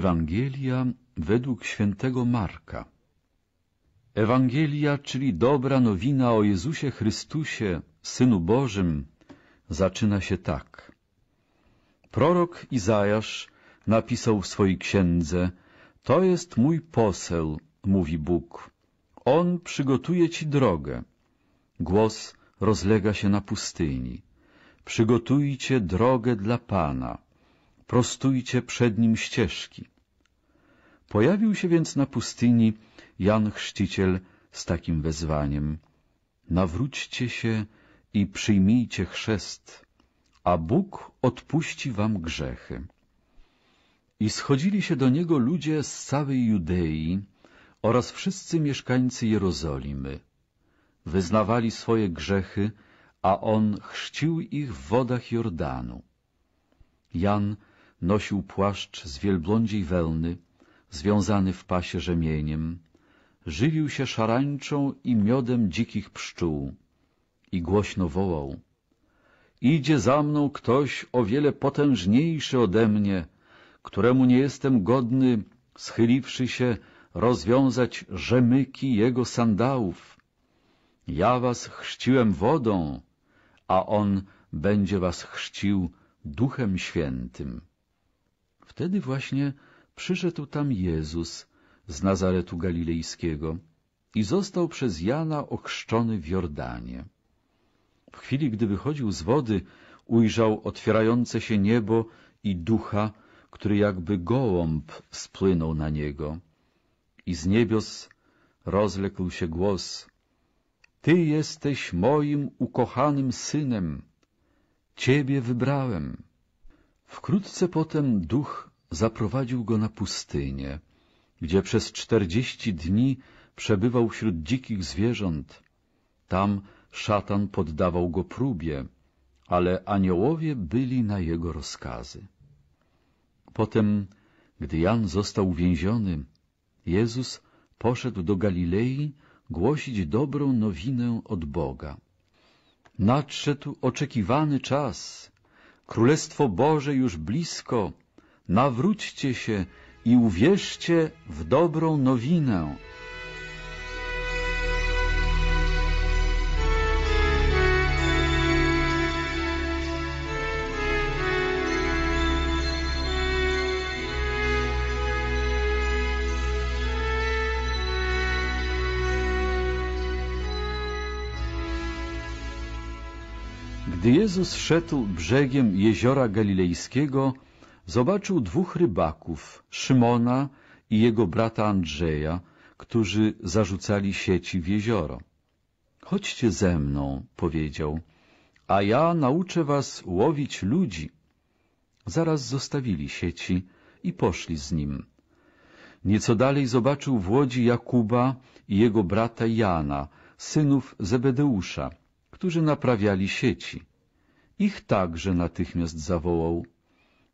Ewangelia według świętego Marka. Ewangelia, czyli dobra nowina o Jezusie Chrystusie, Synu Bożym, zaczyna się tak. Prorok Izajasz napisał w swojej księdze To jest mój poseł, mówi Bóg. On przygotuje ci drogę. Głos rozlega się na pustyni. Przygotujcie drogę dla Pana prostujcie przed nim ścieżki. Pojawił się więc na pustyni Jan Chrzciciel z takim wezwaniem. Nawróćcie się i przyjmijcie chrzest, a Bóg odpuści wam grzechy. I schodzili się do niego ludzie z całej Judei oraz wszyscy mieszkańcy Jerozolimy. Wyznawali swoje grzechy, a on chrzcił ich w wodach Jordanu. Jan Nosił płaszcz z wielbłądziej wełny, związany w pasie rzemieniem. Żywił się szarańczą i miodem dzikich pszczół. I głośno wołał. Idzie za mną ktoś o wiele potężniejszy ode mnie, któremu nie jestem godny, schyliwszy się, rozwiązać rzemyki jego sandałów. Ja was chrzciłem wodą, a on będzie was chrzcił Duchem Świętym. Wtedy właśnie przyszedł tam Jezus z Nazaretu Galilejskiego i został przez Jana ochrzczony w Jordanie. W chwili, gdy wychodził z wody, ujrzał otwierające się niebo i ducha, który jakby gołąb spłynął na niego. I z niebios rozległ się głos — Ty jesteś moim ukochanym synem, Ciebie wybrałem. Wkrótce potem duch zaprowadził go na pustynię, gdzie przez czterdzieści dni przebywał wśród dzikich zwierząt. Tam szatan poddawał go próbie, ale aniołowie byli na jego rozkazy. Potem, gdy Jan został więziony, Jezus poszedł do Galilei głosić dobrą nowinę od Boga. Nadszedł oczekiwany czas Królestwo Boże już blisko, nawróćcie się i uwierzcie w dobrą nowinę. Gdy Jezus szedł brzegiem jeziora galilejskiego, zobaczył dwóch rybaków, Szymona i jego brata Andrzeja, którzy zarzucali sieci w jezioro. Chodźcie ze mną, powiedział, a ja nauczę was łowić ludzi. Zaraz zostawili sieci i poszli z nim. Nieco dalej zobaczył w łodzi Jakuba i jego brata Jana, synów Zebedeusza, którzy naprawiali sieci. Ich także natychmiast zawołał.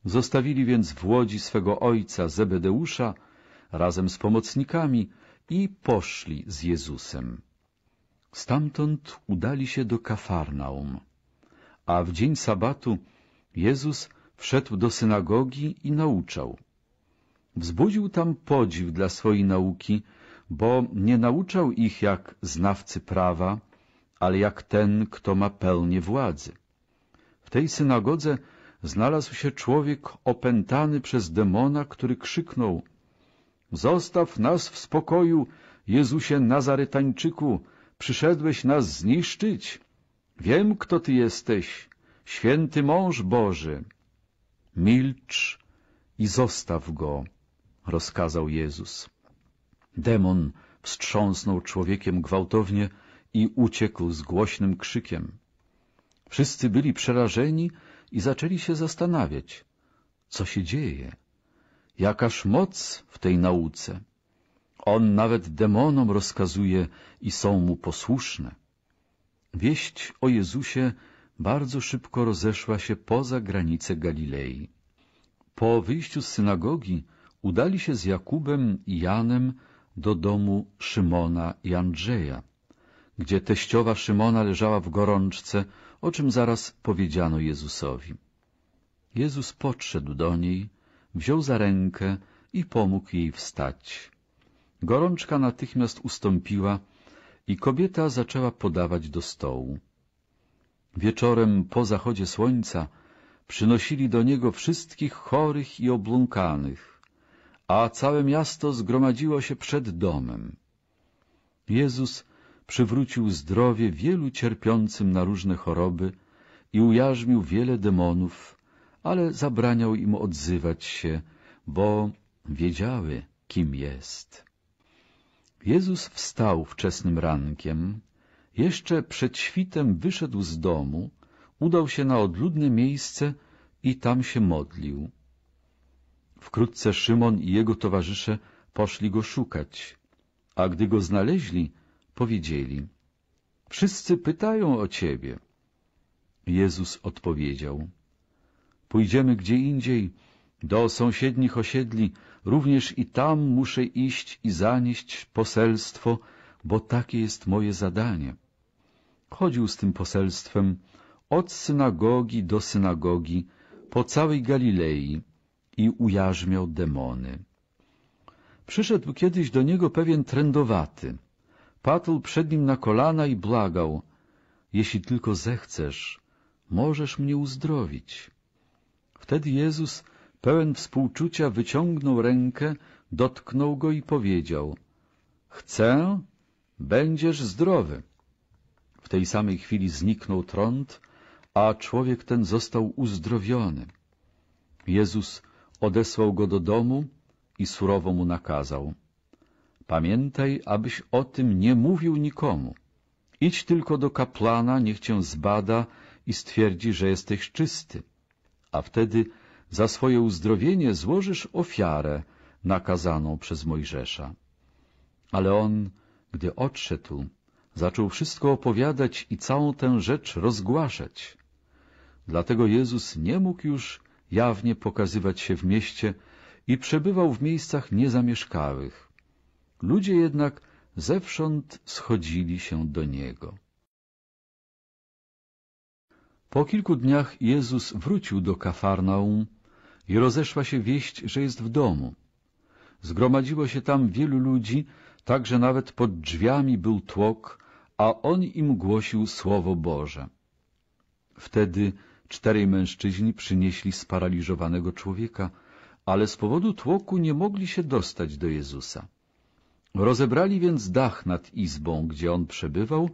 Zostawili więc w Łodzi swego ojca Zebedeusza razem z pomocnikami i poszli z Jezusem. Stamtąd udali się do Kafarnaum, a w dzień sabatu Jezus wszedł do synagogi i nauczał. Wzbudził tam podziw dla swojej nauki, bo nie nauczał ich jak znawcy prawa, ale jak ten, kto ma pełnię władzy. W tej synagodze znalazł się człowiek opętany przez demona, który krzyknął Zostaw nas w spokoju, Jezusie Nazarytańczyku, przyszedłeś nas zniszczyć. Wiem, kto Ty jesteś, święty mąż Boży. Milcz i zostaw go, rozkazał Jezus. Demon wstrząsnął człowiekiem gwałtownie i uciekł z głośnym krzykiem. Wszyscy byli przerażeni i zaczęli się zastanawiać, co się dzieje, jakaż moc w tej nauce. On nawet demonom rozkazuje i są mu posłuszne. Wieść o Jezusie bardzo szybko rozeszła się poza granice Galilei. Po wyjściu z synagogi udali się z Jakubem i Janem do domu Szymona i Andrzeja, gdzie teściowa Szymona leżała w gorączce, o czym zaraz powiedziano Jezusowi. Jezus podszedł do niej, wziął za rękę i pomógł jej wstać. Gorączka natychmiast ustąpiła i kobieta zaczęła podawać do stołu. Wieczorem po zachodzie słońca przynosili do niego wszystkich chorych i obłąkanych, a całe miasto zgromadziło się przed domem. Jezus przywrócił zdrowie wielu cierpiącym na różne choroby i ujarzmił wiele demonów, ale zabraniał im odzywać się, bo wiedziały, kim jest. Jezus wstał wczesnym rankiem, jeszcze przed świtem wyszedł z domu, udał się na odludne miejsce i tam się modlił. Wkrótce Szymon i jego towarzysze poszli go szukać, a gdy go znaleźli, powiedzieli, Wszyscy pytają o Ciebie. Jezus odpowiedział, Pójdziemy gdzie indziej, do sąsiednich osiedli, również i tam muszę iść i zanieść poselstwo, bo takie jest moje zadanie. Chodził z tym poselstwem od synagogi do synagogi, po całej Galilei i ujarzmiał demony. Przyszedł kiedyś do niego pewien trędowaty, Padł przed nim na kolana i błagał. Jeśli tylko zechcesz, możesz mnie uzdrowić. Wtedy Jezus, pełen współczucia, wyciągnął rękę, dotknął go i powiedział Chcę, będziesz zdrowy. W tej samej chwili zniknął trąd, a człowiek ten został uzdrowiony. Jezus odesłał go do domu i surowo mu nakazał Pamiętaj, abyś o tym nie mówił nikomu. Idź tylko do kaplana, niech cię zbada i stwierdzi, że jesteś czysty. A wtedy za swoje uzdrowienie złożysz ofiarę nakazaną przez Mojżesza. Ale on, gdy odszedł, zaczął wszystko opowiadać i całą tę rzecz rozgłaszać. Dlatego Jezus nie mógł już jawnie pokazywać się w mieście i przebywał w miejscach niezamieszkałych. Ludzie jednak zewsząd schodzili się do Niego. Po kilku dniach Jezus wrócił do Kafarnaum i rozeszła się wieść, że jest w domu. Zgromadziło się tam wielu ludzi, tak że nawet pod drzwiami był tłok, a on im głosił Słowo Boże. Wtedy czterej mężczyźni przynieśli sparaliżowanego człowieka, ale z powodu tłoku nie mogli się dostać do Jezusa. Rozebrali więc dach nad izbą, gdzie on przebywał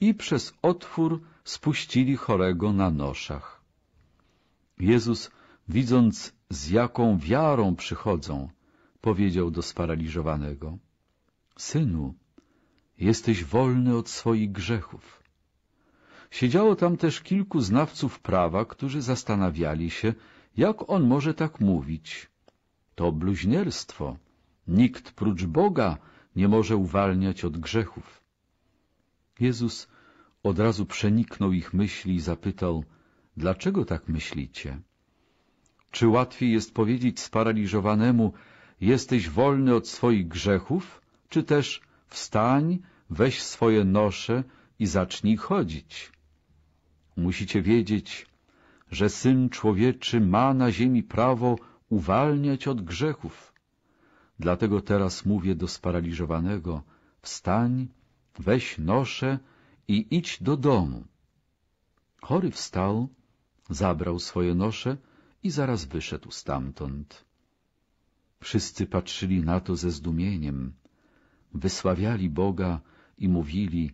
i przez otwór spuścili chorego na noszach. Jezus, widząc z jaką wiarą przychodzą, powiedział do sparaliżowanego — Synu, jesteś wolny od swoich grzechów. Siedziało tam też kilku znawców prawa, którzy zastanawiali się, jak on może tak mówić. To bluźnierstwo. Nikt prócz Boga nie może uwalniać od grzechów. Jezus od razu przeniknął ich myśli i zapytał, dlaczego tak myślicie? Czy łatwiej jest powiedzieć sparaliżowanemu, jesteś wolny od swoich grzechów, czy też wstań, weź swoje nosze i zacznij chodzić? Musicie wiedzieć, że Syn Człowieczy ma na ziemi prawo uwalniać od grzechów. Dlatego teraz mówię do sparaliżowanego, wstań, weź noszę i idź do domu. Chory wstał, zabrał swoje nosze i zaraz wyszedł stamtąd. Wszyscy patrzyli na to ze zdumieniem, wysławiali Boga i mówili,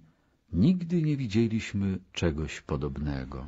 nigdy nie widzieliśmy czegoś podobnego.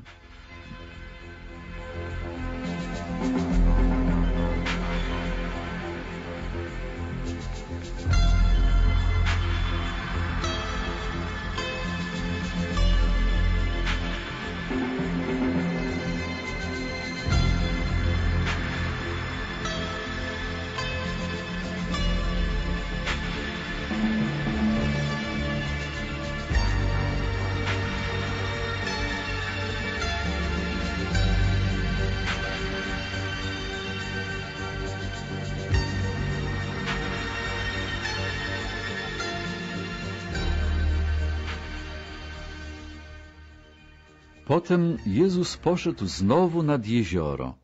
Potem Jezus poszedł znowu nad jezioro.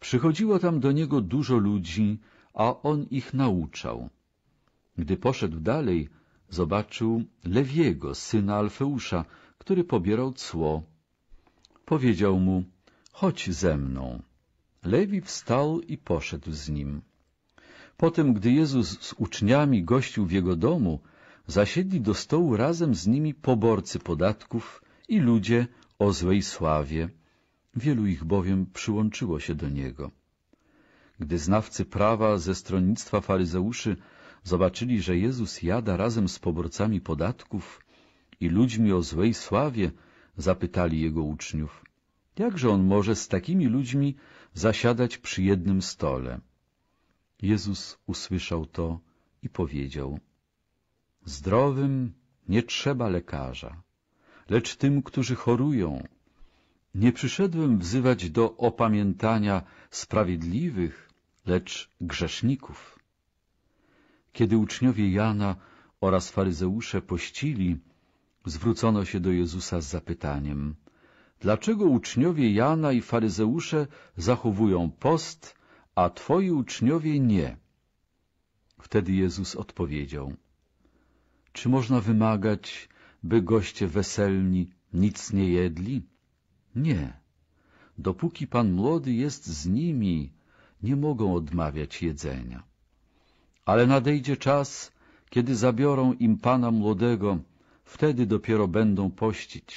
Przychodziło tam do Niego dużo ludzi, a On ich nauczał. Gdy poszedł dalej, zobaczył Lewiego, syna Alfeusza, który pobierał cło. Powiedział mu, chodź ze mną. Lewi wstał i poszedł z nim. Potem, gdy Jezus z uczniami gościł w jego domu, zasiedli do stołu razem z nimi poborcy podatków i ludzie, o złej sławie, wielu ich bowiem przyłączyło się do niego. Gdy znawcy prawa ze stronnictwa faryzeuszy zobaczyli, że Jezus jada razem z poborcami podatków i ludźmi o złej sławie, zapytali jego uczniów, jakże on może z takimi ludźmi zasiadać przy jednym stole? Jezus usłyszał to i powiedział, zdrowym nie trzeba lekarza, lecz tym, którzy chorują. Nie przyszedłem wzywać do opamiętania sprawiedliwych, lecz grzeszników. Kiedy uczniowie Jana oraz faryzeusze pościli, zwrócono się do Jezusa z zapytaniem Dlaczego uczniowie Jana i faryzeusze zachowują post, a twoi uczniowie nie? Wtedy Jezus odpowiedział Czy można wymagać by goście weselni nic nie jedli? Nie. Dopóki pan młody jest z nimi, nie mogą odmawiać jedzenia. Ale nadejdzie czas, kiedy zabiorą im pana młodego, wtedy dopiero będą pościć.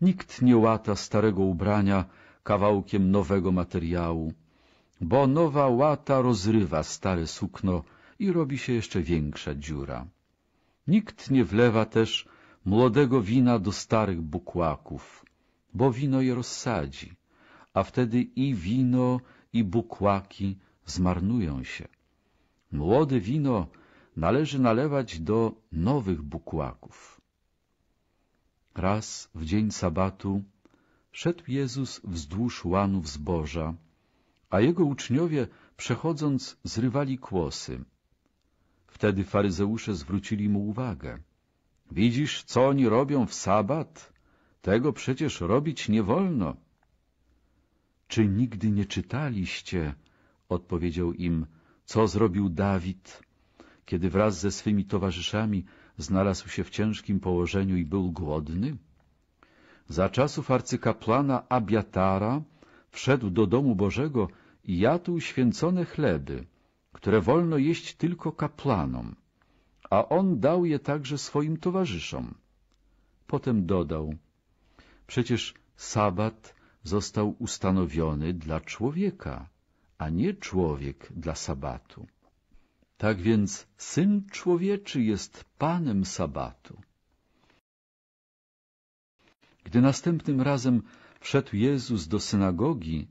Nikt nie łata starego ubrania kawałkiem nowego materiału, bo nowa łata rozrywa stare sukno i robi się jeszcze większa dziura. Nikt nie wlewa też młodego wina do starych bukłaków, bo wino je rozsadzi, a wtedy i wino, i bukłaki zmarnują się. Młode wino należy nalewać do nowych bukłaków. Raz w dzień sabatu szedł Jezus wzdłuż łanów zboża, a jego uczniowie, przechodząc, zrywali kłosy. Wtedy faryzeusze zwrócili mu uwagę. Widzisz, co oni robią w sabat? Tego przecież robić nie wolno. Czy nigdy nie czytaliście, odpowiedział im, co zrobił Dawid, kiedy wraz ze swymi towarzyszami znalazł się w ciężkim położeniu i był głodny? Za czasów arcykapłana Abiatara wszedł do domu Bożego i jadł święcone chleby, które wolno jeść tylko kapłanom a on dał je także swoim towarzyszom. Potem dodał, przecież sabat został ustanowiony dla człowieka, a nie człowiek dla sabatu. Tak więc Syn Człowieczy jest Panem Sabatu. Gdy następnym razem wszedł Jezus do synagogi,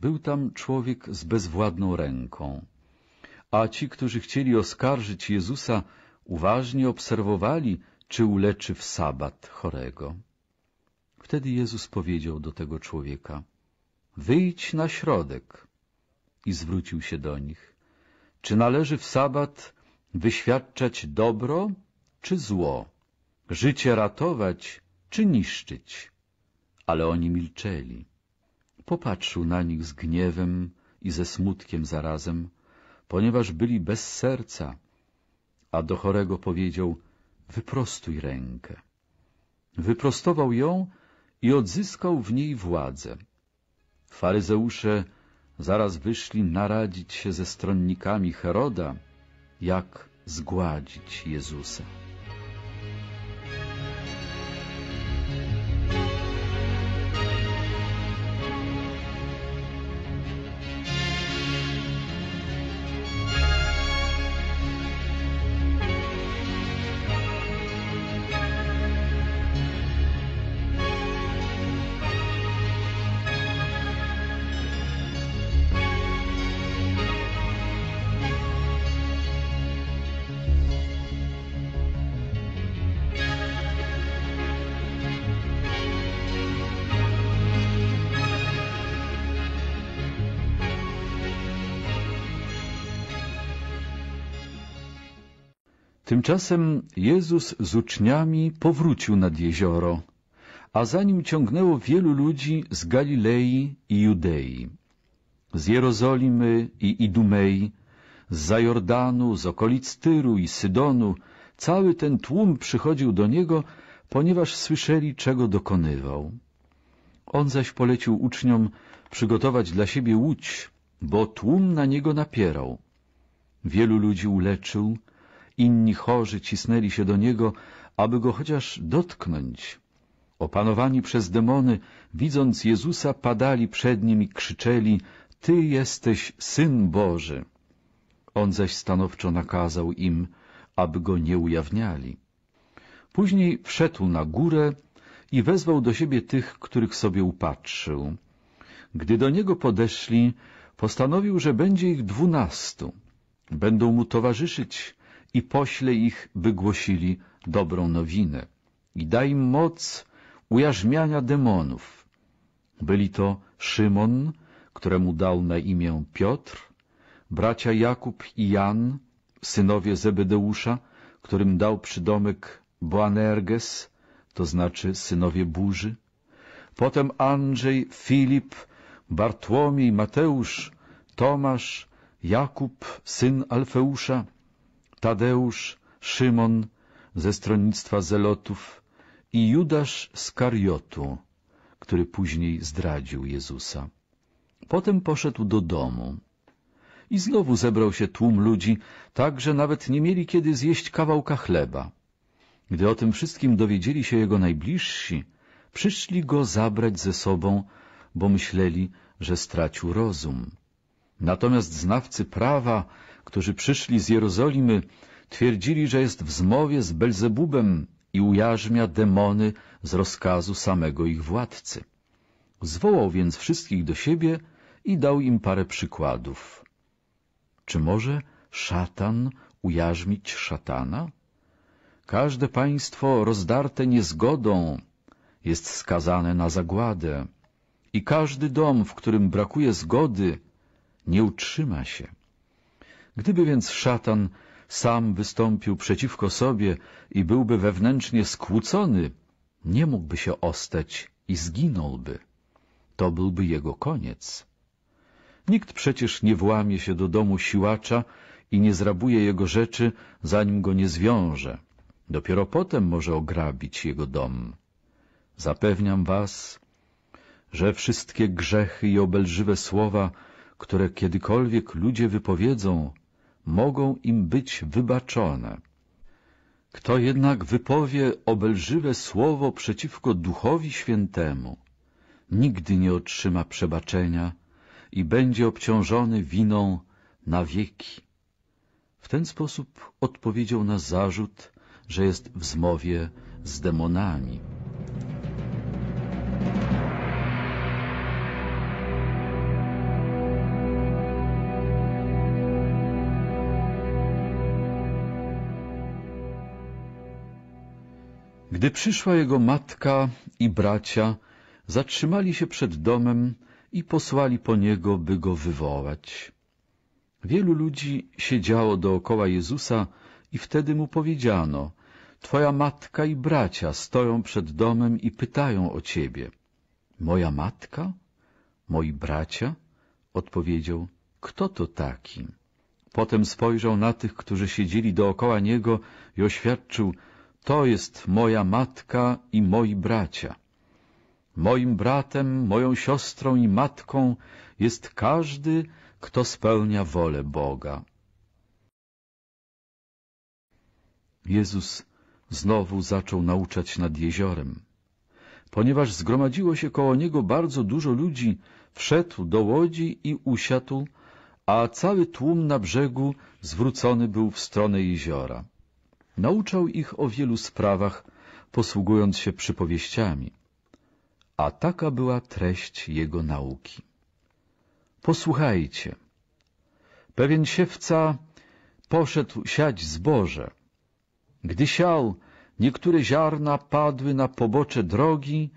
był tam człowiek z bezwładną ręką. A ci, którzy chcieli oskarżyć Jezusa, uważnie obserwowali, czy uleczy w sabat chorego. Wtedy Jezus powiedział do tego człowieka, wyjdź na środek i zwrócił się do nich. Czy należy w sabat wyświadczać dobro czy zło, życie ratować czy niszczyć? Ale oni milczeli. Popatrzył na nich z gniewem i ze smutkiem zarazem, ponieważ byli bez serca, a do chorego powiedział, wyprostuj rękę. Wyprostował ją i odzyskał w niej władzę. Faryzeusze zaraz wyszli naradzić się ze stronnikami Heroda, jak zgładzić Jezusa. Tymczasem Jezus z uczniami powrócił nad jezioro, a za nim ciągnęło wielu ludzi z Galilei i Judei, z Jerozolimy i Idumei, z Zajordanu, z okolic Tyru i Sydonu. Cały ten tłum przychodził do Niego, ponieważ słyszeli, czego dokonywał. On zaś polecił uczniom przygotować dla siebie łódź, bo tłum na niego napierał. Wielu ludzi uleczył, Inni chorzy cisnęli się do niego, aby go chociaż dotknąć. Opanowani przez demony, widząc Jezusa, padali przed nim i krzyczeli — Ty jesteś Syn Boży! On zaś stanowczo nakazał im, aby go nie ujawniali. Później wszedł na górę i wezwał do siebie tych, których sobie upatrzył. Gdy do niego podeszli, postanowił, że będzie ich dwunastu. Będą mu towarzyszyć i pośle ich, by głosili dobrą nowinę. I daj im moc ujarzmiania demonów. Byli to Szymon, któremu dał na imię Piotr, bracia Jakub i Jan, synowie Zebedeusza, którym dał przydomek Boanerges, to znaczy synowie burzy, potem Andrzej, Filip, Bartłomiej, Mateusz, Tomasz, Jakub, syn Alfeusza, Tadeusz, Szymon ze stronnictwa Zelotów i Judasz z Kariotu, który później zdradził Jezusa. Potem poszedł do domu i znowu zebrał się tłum ludzi, tak, że nawet nie mieli kiedy zjeść kawałka chleba. Gdy o tym wszystkim dowiedzieli się jego najbliżsi, przyszli go zabrać ze sobą, bo myśleli, że stracił rozum. Natomiast znawcy prawa którzy przyszli z Jerozolimy, twierdzili, że jest w zmowie z Belzebubem i ujarzmia demony z rozkazu samego ich władcy. Zwołał więc wszystkich do siebie i dał im parę przykładów. Czy może szatan ujarzmić szatana? Każde państwo rozdarte niezgodą jest skazane na zagładę i każdy dom, w którym brakuje zgody, nie utrzyma się. Gdyby więc szatan sam wystąpił przeciwko sobie i byłby wewnętrznie skłócony, nie mógłby się ostać i zginąłby. To byłby jego koniec. Nikt przecież nie włamie się do domu siłacza i nie zrabuje jego rzeczy, zanim go nie zwiąże. Dopiero potem może ograbić jego dom. Zapewniam was, że wszystkie grzechy i obelżywe słowa, które kiedykolwiek ludzie wypowiedzą, mogą im być wybaczone. Kto jednak wypowie obelżywe słowo przeciwko Duchowi Świętemu, nigdy nie otrzyma przebaczenia i będzie obciążony winą na wieki. W ten sposób odpowiedział na zarzut, że jest w zmowie z demonami. Gdy przyszła jego matka i bracia, zatrzymali się przed domem i posłali po niego, by go wywołać. Wielu ludzi siedziało dookoła Jezusa i wtedy mu powiedziano — Twoja matka i bracia stoją przed domem i pytają o ciebie. — Moja matka? Moi bracia? — odpowiedział. — Kto to taki? Potem spojrzał na tych, którzy siedzieli dookoła niego i oświadczył — to jest moja matka i moi bracia. Moim bratem, moją siostrą i matką jest każdy, kto spełnia wolę Boga. Jezus znowu zaczął nauczać nad jeziorem. Ponieważ zgromadziło się koło niego bardzo dużo ludzi, wszedł do łodzi i usiadł, a cały tłum na brzegu zwrócony był w stronę jeziora. Nauczał ich o wielu sprawach, posługując się przypowieściami. A taka była treść jego nauki. Posłuchajcie. Pewien siewca poszedł siać zboże. Gdy siał, niektóre ziarna padły na pobocze drogi,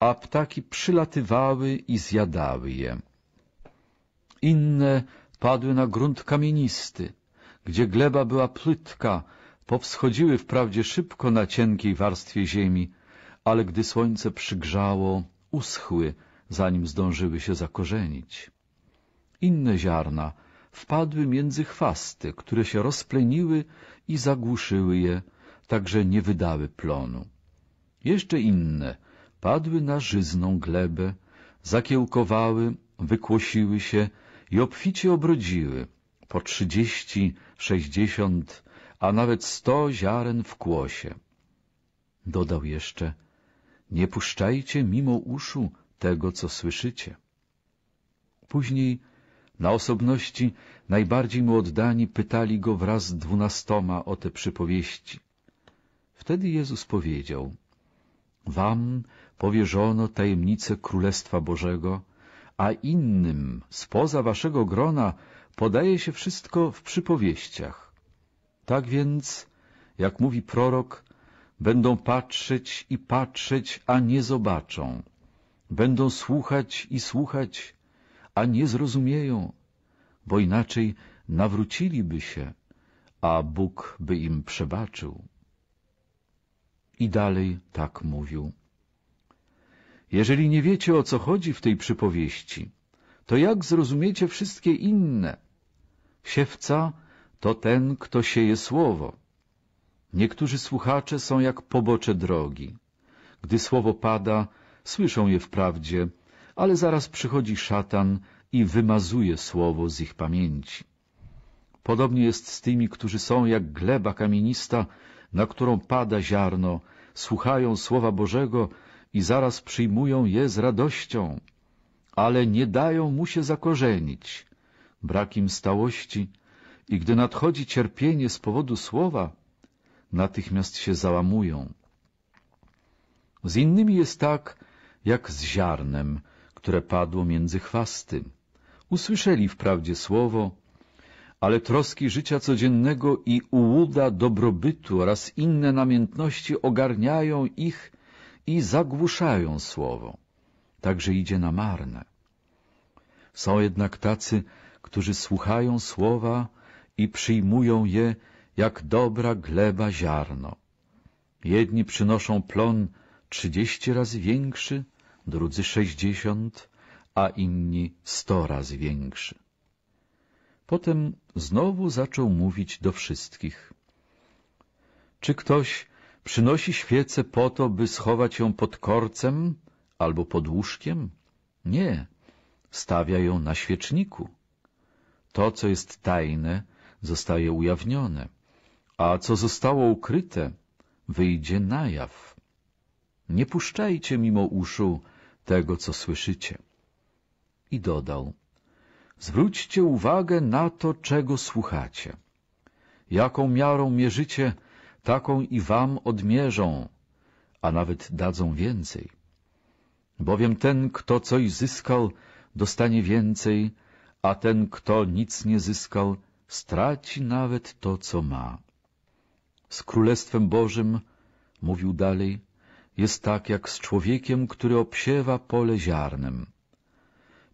a ptaki przylatywały i zjadały je. Inne padły na grunt kamienisty, gdzie gleba była płytka, powschodziły wprawdzie szybko na cienkiej warstwie ziemi, ale gdy słońce przygrzało, uschły, zanim zdążyły się zakorzenić. Inne ziarna wpadły między chwasty, które się rozpleniły i zagłuszyły je, tak że nie wydały plonu. Jeszcze inne padły na żyzną glebę, zakiełkowały, wykłosiły się i obficie obrodziły po trzydzieści, sześćdziesiąt, a nawet sto ziaren w kłosie. Dodał jeszcze, nie puszczajcie mimo uszu tego, co słyszycie. Później na osobności najbardziej mu oddani pytali go wraz z dwunastoma o te przypowieści. Wtedy Jezus powiedział, wam powierzono tajemnicę Królestwa Bożego, a innym spoza waszego grona podaje się wszystko w przypowieściach tak więc, jak mówi prorok, będą patrzeć i patrzeć, a nie zobaczą. Będą słuchać i słuchać, a nie zrozumieją, bo inaczej nawróciliby się, a Bóg by im przebaczył. I dalej tak mówił. Jeżeli nie wiecie, o co chodzi w tej przypowieści, to jak zrozumiecie wszystkie inne? Siewca to ten, kto sieje słowo. Niektórzy słuchacze są jak pobocze drogi. Gdy słowo pada, słyszą je wprawdzie, ale zaraz przychodzi szatan i wymazuje słowo z ich pamięci. Podobnie jest z tymi, którzy są jak gleba kamienista, na którą pada ziarno, słuchają słowa Bożego i zaraz przyjmują je z radością, ale nie dają mu się zakorzenić. Brak im stałości, i gdy nadchodzi cierpienie z powodu słowa, natychmiast się załamują. Z innymi jest tak, jak z ziarnem, które padło między chwasty. Usłyszeli wprawdzie słowo, ale troski życia codziennego i ułuda dobrobytu oraz inne namiętności ogarniają ich i zagłuszają słowo. Także idzie na marne. Są jednak tacy, którzy słuchają słowa i przyjmują je jak dobra gleba ziarno. Jedni przynoszą plon trzydzieści razy większy, drudzy sześćdziesiąt, a inni sto razy większy. Potem znowu zaczął mówić do wszystkich. Czy ktoś przynosi świecę po to, by schować ją pod korcem albo pod łóżkiem? Nie, stawia ją na świeczniku. To, co jest tajne, zostaje ujawnione, a co zostało ukryte, wyjdzie na jaw. Nie puszczajcie mimo uszu tego, co słyszycie. I dodał, zwróćcie uwagę na to, czego słuchacie. Jaką miarą mierzycie, taką i wam odmierzą, a nawet dadzą więcej. Bowiem ten, kto coś zyskał, dostanie więcej, a ten, kto nic nie zyskał, straci nawet to, co ma. Z Królestwem Bożym, mówił dalej, jest tak jak z człowiekiem, który obsiewa pole ziarnem.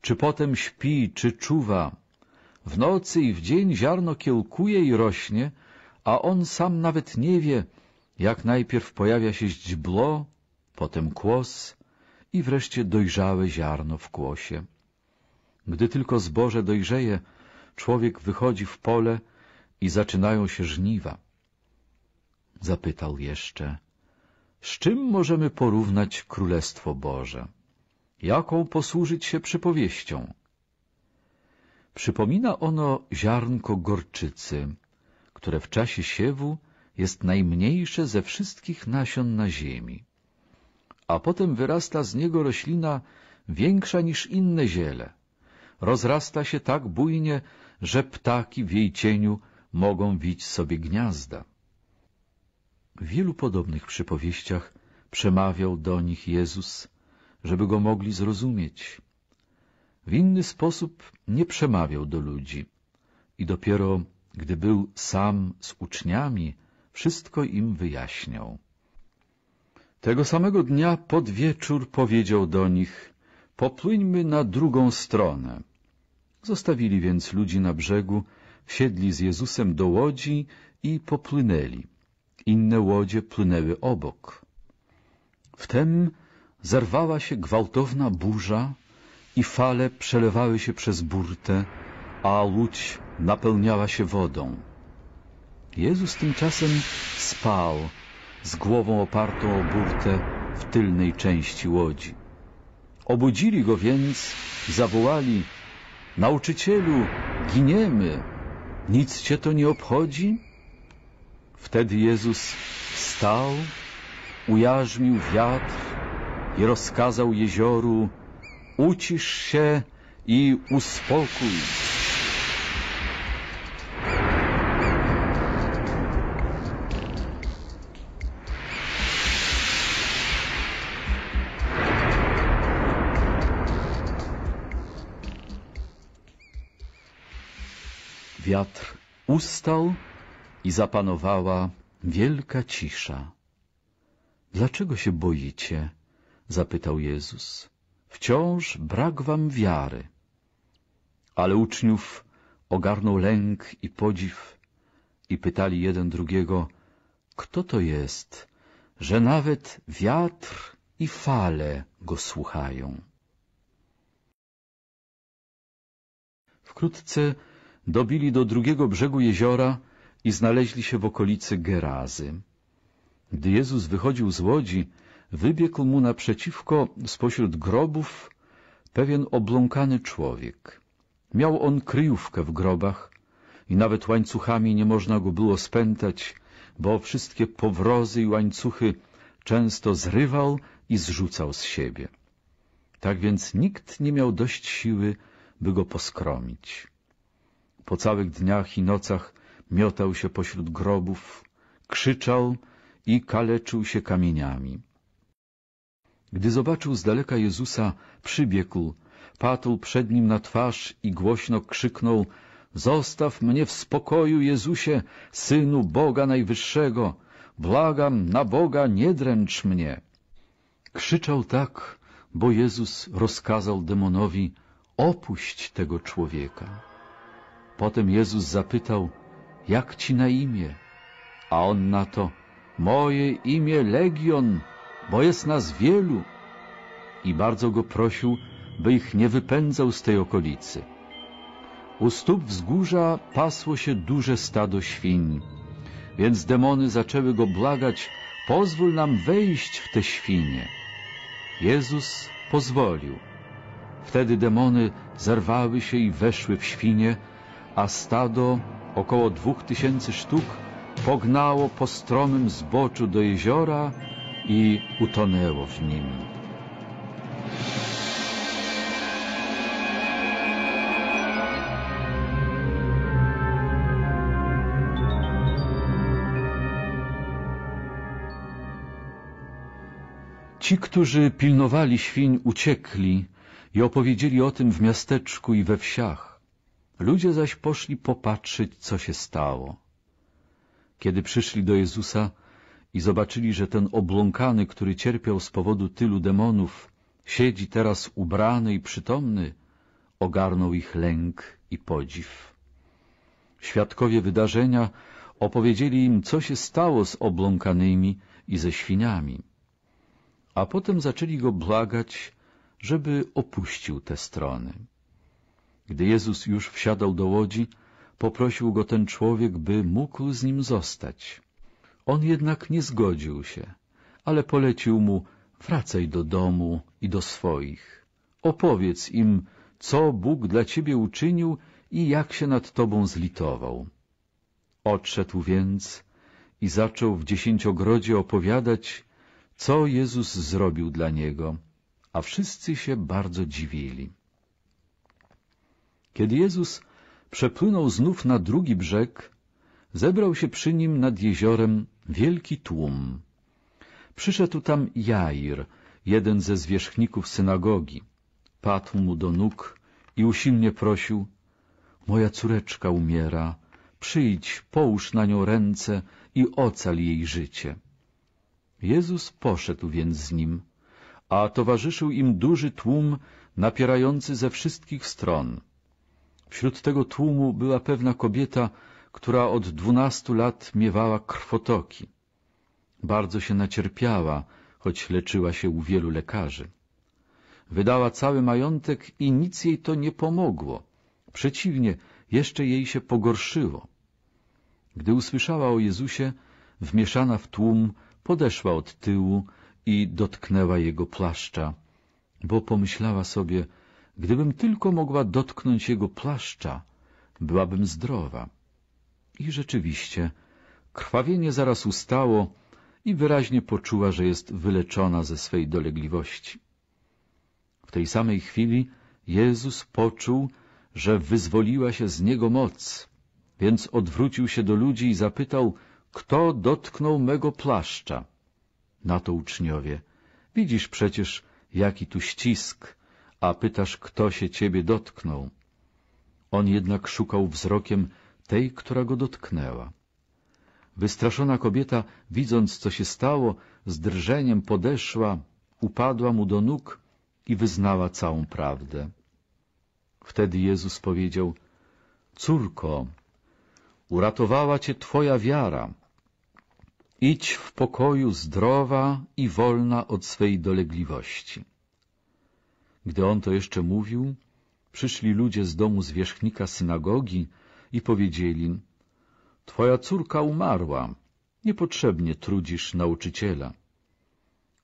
Czy potem śpi, czy czuwa, w nocy i w dzień ziarno kiełkuje i rośnie, a on sam nawet nie wie, jak najpierw pojawia się źdźblo, potem kłos i wreszcie dojrzałe ziarno w kłosie. Gdy tylko zboże dojrzeje, człowiek wychodzi w pole i zaczynają się żniwa. Zapytał jeszcze, z czym możemy porównać Królestwo Boże? Jaką posłużyć się przypowieścią? Przypomina ono ziarnko gorczycy, które w czasie siewu jest najmniejsze ze wszystkich nasion na ziemi, a potem wyrasta z niego roślina większa niż inne ziele. Rozrasta się tak bujnie, że ptaki w jej cieniu mogą wić sobie gniazda. W wielu podobnych przypowieściach przemawiał do nich Jezus, żeby go mogli zrozumieć. W inny sposób nie przemawiał do ludzi i dopiero gdy był sam z uczniami, wszystko im wyjaśniał. Tego samego dnia pod wieczór powiedział do nich, popłyńmy na drugą stronę. Zostawili więc ludzi na brzegu, wsiedli z Jezusem do łodzi i popłynęli. Inne łodzie płynęły obok. Wtem zarwała się gwałtowna burza i fale przelewały się przez burtę, a łódź napełniała się wodą. Jezus tymczasem spał z głową opartą o burtę w tylnej części łodzi. Obudzili go więc, zawołali Nauczycielu, giniemy! Nic cię to nie obchodzi? Wtedy Jezus wstał, ujarzmił wiatr i rozkazał jezioru Ucisz się i uspokój wiatr ustał i zapanowała wielka cisza. Dlaczego się boicie? zapytał Jezus. Wciąż brak wam wiary. Ale uczniów ogarnął lęk i podziw i pytali jeden drugiego, kto to jest, że nawet wiatr i fale go słuchają. Wkrótce dobili do drugiego brzegu jeziora i znaleźli się w okolicy Gerazy. Gdy Jezus wychodził z łodzi, wybiegł mu naprzeciwko spośród grobów pewien obląkany człowiek. Miał on kryjówkę w grobach i nawet łańcuchami nie można go było spętać, bo wszystkie powrozy i łańcuchy często zrywał i zrzucał z siebie. Tak więc nikt nie miał dość siły, by go poskromić. Po całych dniach i nocach miotał się pośród grobów, krzyczał i kaleczył się kamieniami. Gdy zobaczył z daleka Jezusa, przybiegł, patł przed nim na twarz i głośno krzyknął Zostaw mnie w spokoju, Jezusie, Synu Boga Najwyższego! Błagam na Boga, nie dręcz mnie! Krzyczał tak, bo Jezus rozkazał demonowi opuść tego człowieka. Potem Jezus zapytał, jak ci na imię? A on na to, moje imię Legion, bo jest nas wielu. I bardzo go prosił, by ich nie wypędzał z tej okolicy. U stóp wzgórza pasło się duże stado świń, więc demony zaczęły go błagać, pozwól nam wejść w te świnie. Jezus pozwolił. Wtedy demony zerwały się i weszły w świnie, a stado, około dwóch tysięcy sztuk, pognało po stromym zboczu do jeziora i utonęło w nim. Ci, którzy pilnowali świń, uciekli i opowiedzieli o tym w miasteczku i we wsiach. Ludzie zaś poszli popatrzeć, co się stało. Kiedy przyszli do Jezusa i zobaczyli, że ten obłąkany, który cierpiał z powodu tylu demonów, siedzi teraz ubrany i przytomny, ogarnął ich lęk i podziw. Świadkowie wydarzenia opowiedzieli im, co się stało z obląkanymi i ze świniami. A potem zaczęli go błagać, żeby opuścił te strony. Gdy Jezus już wsiadał do łodzi, poprosił go ten człowiek, by mógł z nim zostać. On jednak nie zgodził się, ale polecił mu, wracaj do domu i do swoich. Opowiedz im, co Bóg dla ciebie uczynił i jak się nad tobą zlitował. Odszedł więc i zaczął w dziesięciogrodzie opowiadać, co Jezus zrobił dla niego, a wszyscy się bardzo dziwili. Kiedy Jezus przepłynął znów na drugi brzeg, zebrał się przy nim nad jeziorem wielki tłum. Przyszedł tam Jair, jeden ze zwierzchników synagogi. Padł mu do nóg i usilnie prosił — Moja córeczka umiera, przyjdź, połóż na nią ręce i ocal jej życie. Jezus poszedł więc z nim, a towarzyszył im duży tłum napierający ze wszystkich stron — Wśród tego tłumu była pewna kobieta, która od dwunastu lat miewała krwotoki. Bardzo się nacierpiała, choć leczyła się u wielu lekarzy. Wydała cały majątek i nic jej to nie pomogło. Przeciwnie, jeszcze jej się pogorszyło. Gdy usłyszała o Jezusie, wmieszana w tłum, podeszła od tyłu i dotknęła jego płaszcza, bo pomyślała sobie, Gdybym tylko mogła dotknąć jego płaszcza, byłabym zdrowa. I rzeczywiście, krwawienie zaraz ustało i wyraźnie poczuła, że jest wyleczona ze swej dolegliwości. W tej samej chwili Jezus poczuł, że wyzwoliła się z niego moc, więc odwrócił się do ludzi i zapytał, kto dotknął mego płaszcza? Na to uczniowie, widzisz przecież, jaki tu ścisk, a pytasz, kto się ciebie dotknął. On jednak szukał wzrokiem tej, która go dotknęła. Wystraszona kobieta, widząc, co się stało, z drżeniem podeszła, upadła mu do nóg i wyznała całą prawdę. Wtedy Jezus powiedział, Córko, uratowała cię twoja wiara. Idź w pokoju zdrowa i wolna od swej dolegliwości. Gdy on to jeszcze mówił, przyszli ludzie z domu zwierzchnika synagogi i powiedzieli — Twoja córka umarła, niepotrzebnie trudzisz nauczyciela.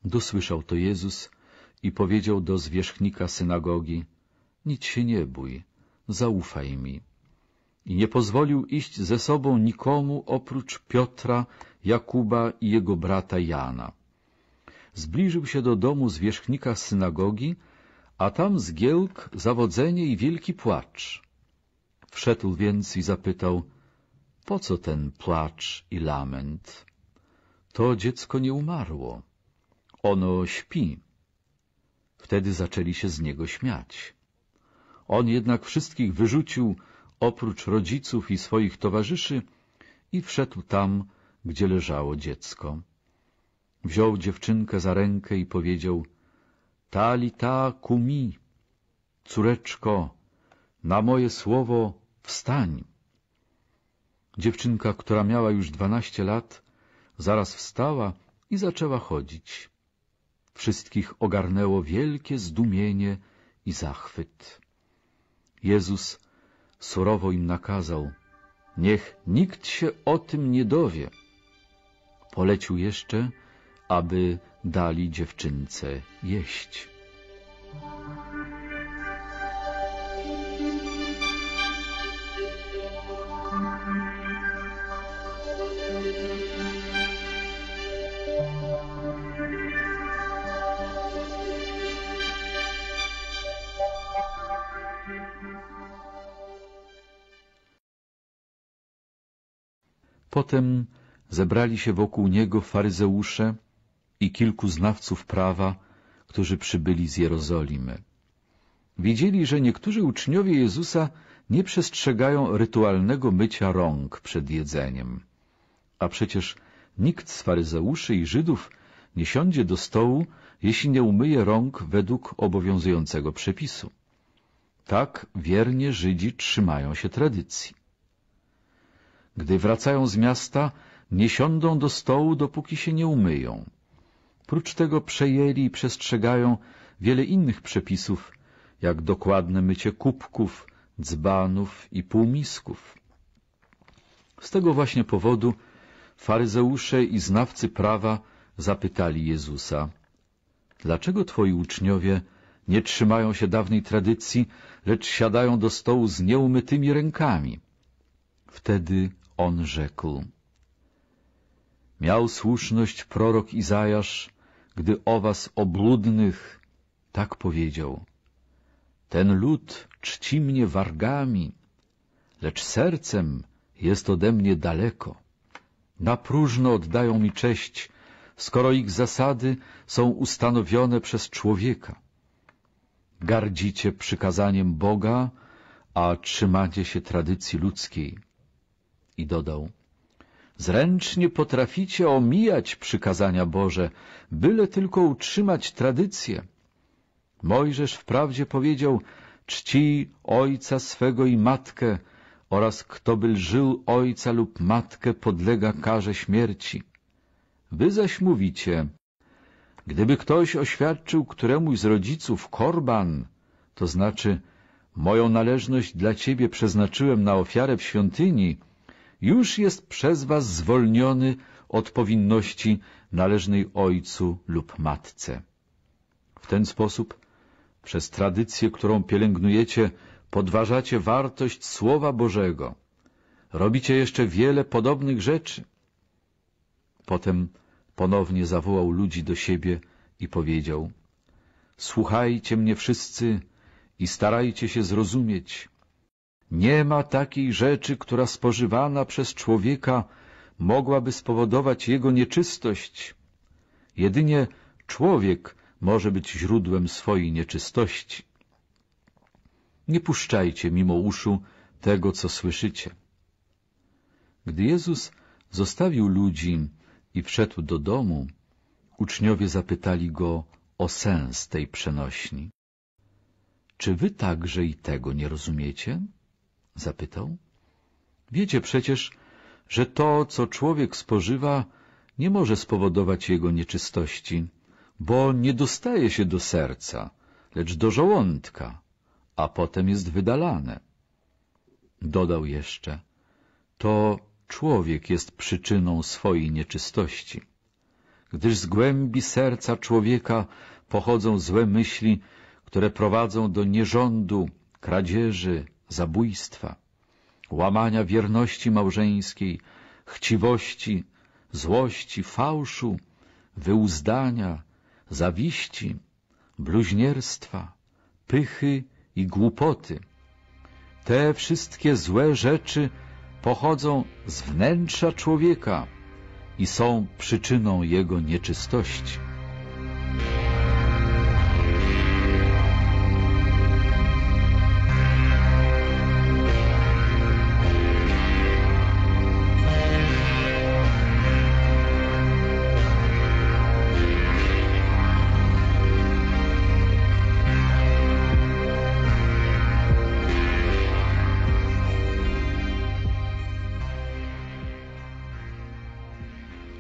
Dosłyszał to Jezus i powiedział do zwierzchnika synagogi — Nic się nie bój, zaufaj mi. I nie pozwolił iść ze sobą nikomu oprócz Piotra, Jakuba i jego brata Jana. Zbliżył się do domu zwierzchnika synagogi a tam zgiełk, zawodzenie i wielki płacz. Wszedł więc i zapytał, po co ten płacz i lament? To dziecko nie umarło, ono śpi. Wtedy zaczęli się z niego śmiać. On jednak wszystkich wyrzucił, oprócz rodziców i swoich towarzyszy, i wszedł tam, gdzie leżało dziecko. Wziął dziewczynkę za rękę i powiedział — Talita kumi, córeczko, na moje słowo wstań. Dziewczynka, która miała już dwanaście lat, zaraz wstała i zaczęła chodzić. Wszystkich ogarnęło wielkie zdumienie i zachwyt. Jezus surowo im nakazał, niech nikt się o tym nie dowie. Polecił jeszcze, aby dali dziewczynce jeść. Potem zebrali się wokół niego faryzeusze i kilku znawców prawa, którzy przybyli z Jerozolimy. Wiedzieli, że niektórzy uczniowie Jezusa nie przestrzegają rytualnego mycia rąk przed jedzeniem. A przecież nikt z faryzeuszy i Żydów nie siądzie do stołu, jeśli nie umyje rąk według obowiązującego przepisu. Tak wiernie Żydzi trzymają się tradycji. Gdy wracają z miasta, nie siądą do stołu, dopóki się nie umyją. Prócz tego przejęli i przestrzegają wiele innych przepisów, jak dokładne mycie kubków, dzbanów i półmisków. Z tego właśnie powodu faryzeusze i znawcy prawa zapytali Jezusa, dlaczego twoi uczniowie nie trzymają się dawnej tradycji, lecz siadają do stołu z nieumytymi rękami? Wtedy on rzekł. Miał słuszność prorok Izajasz, gdy o was, obłudnych tak powiedział. Ten lud czci mnie wargami, lecz sercem jest ode mnie daleko. Na próżno oddają mi cześć, skoro ich zasady są ustanowione przez człowieka. Gardzicie przykazaniem Boga, a trzymacie się tradycji ludzkiej. I dodał, Zręcznie potraficie omijać przykazania Boże, byle tylko utrzymać tradycję. Mojżesz wprawdzie powiedział, czci ojca swego i matkę oraz kto by lżył ojca lub matkę podlega karze śmierci. Wy zaś mówicie, gdyby ktoś oświadczył któremuś z rodziców korban, to znaczy moją należność dla ciebie przeznaczyłem na ofiarę w świątyni, już jest przez was zwolniony od powinności należnej ojcu lub matce. W ten sposób, przez tradycję, którą pielęgnujecie, podważacie wartość Słowa Bożego. Robicie jeszcze wiele podobnych rzeczy. Potem ponownie zawołał ludzi do siebie i powiedział — Słuchajcie mnie wszyscy i starajcie się zrozumieć, nie ma takiej rzeczy, która spożywana przez człowieka mogłaby spowodować jego nieczystość. Jedynie człowiek może być źródłem swojej nieczystości. Nie puszczajcie mimo uszu tego, co słyszycie. Gdy Jezus zostawił ludzi i wszedł do domu, uczniowie zapytali Go o sens tej przenośni. Czy wy także i tego nie rozumiecie? Zapytał. Wiecie przecież, że to, co człowiek spożywa, nie może spowodować jego nieczystości, bo nie dostaje się do serca, lecz do żołądka, a potem jest wydalane. Dodał jeszcze, to człowiek jest przyczyną swojej nieczystości, gdyż z głębi serca człowieka pochodzą złe myśli, które prowadzą do nierządu, kradzieży, zabójstwa, łamania wierności małżeńskiej, chciwości, złości, fałszu, wyuzdania, zawiści, bluźnierstwa, pychy i głupoty. Te wszystkie złe rzeczy pochodzą z wnętrza człowieka i są przyczyną jego nieczystości.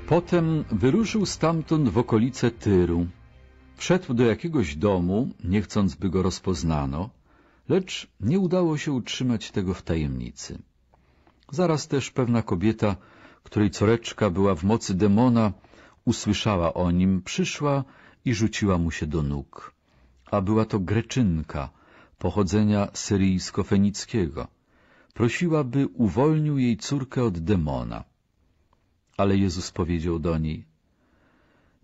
Potem wyruszył stamtąd w okolice Tyru. Wszedł do jakiegoś domu, nie chcąc, by go rozpoznano, lecz nie udało się utrzymać tego w tajemnicy. Zaraz też pewna kobieta, której córeczka była w mocy demona, usłyszała o nim, przyszła i rzuciła mu się do nóg. A była to Greczynka, pochodzenia syryjsko-fenickiego. Prosiła, by uwolnił jej córkę od demona. Ale Jezus powiedział do niej,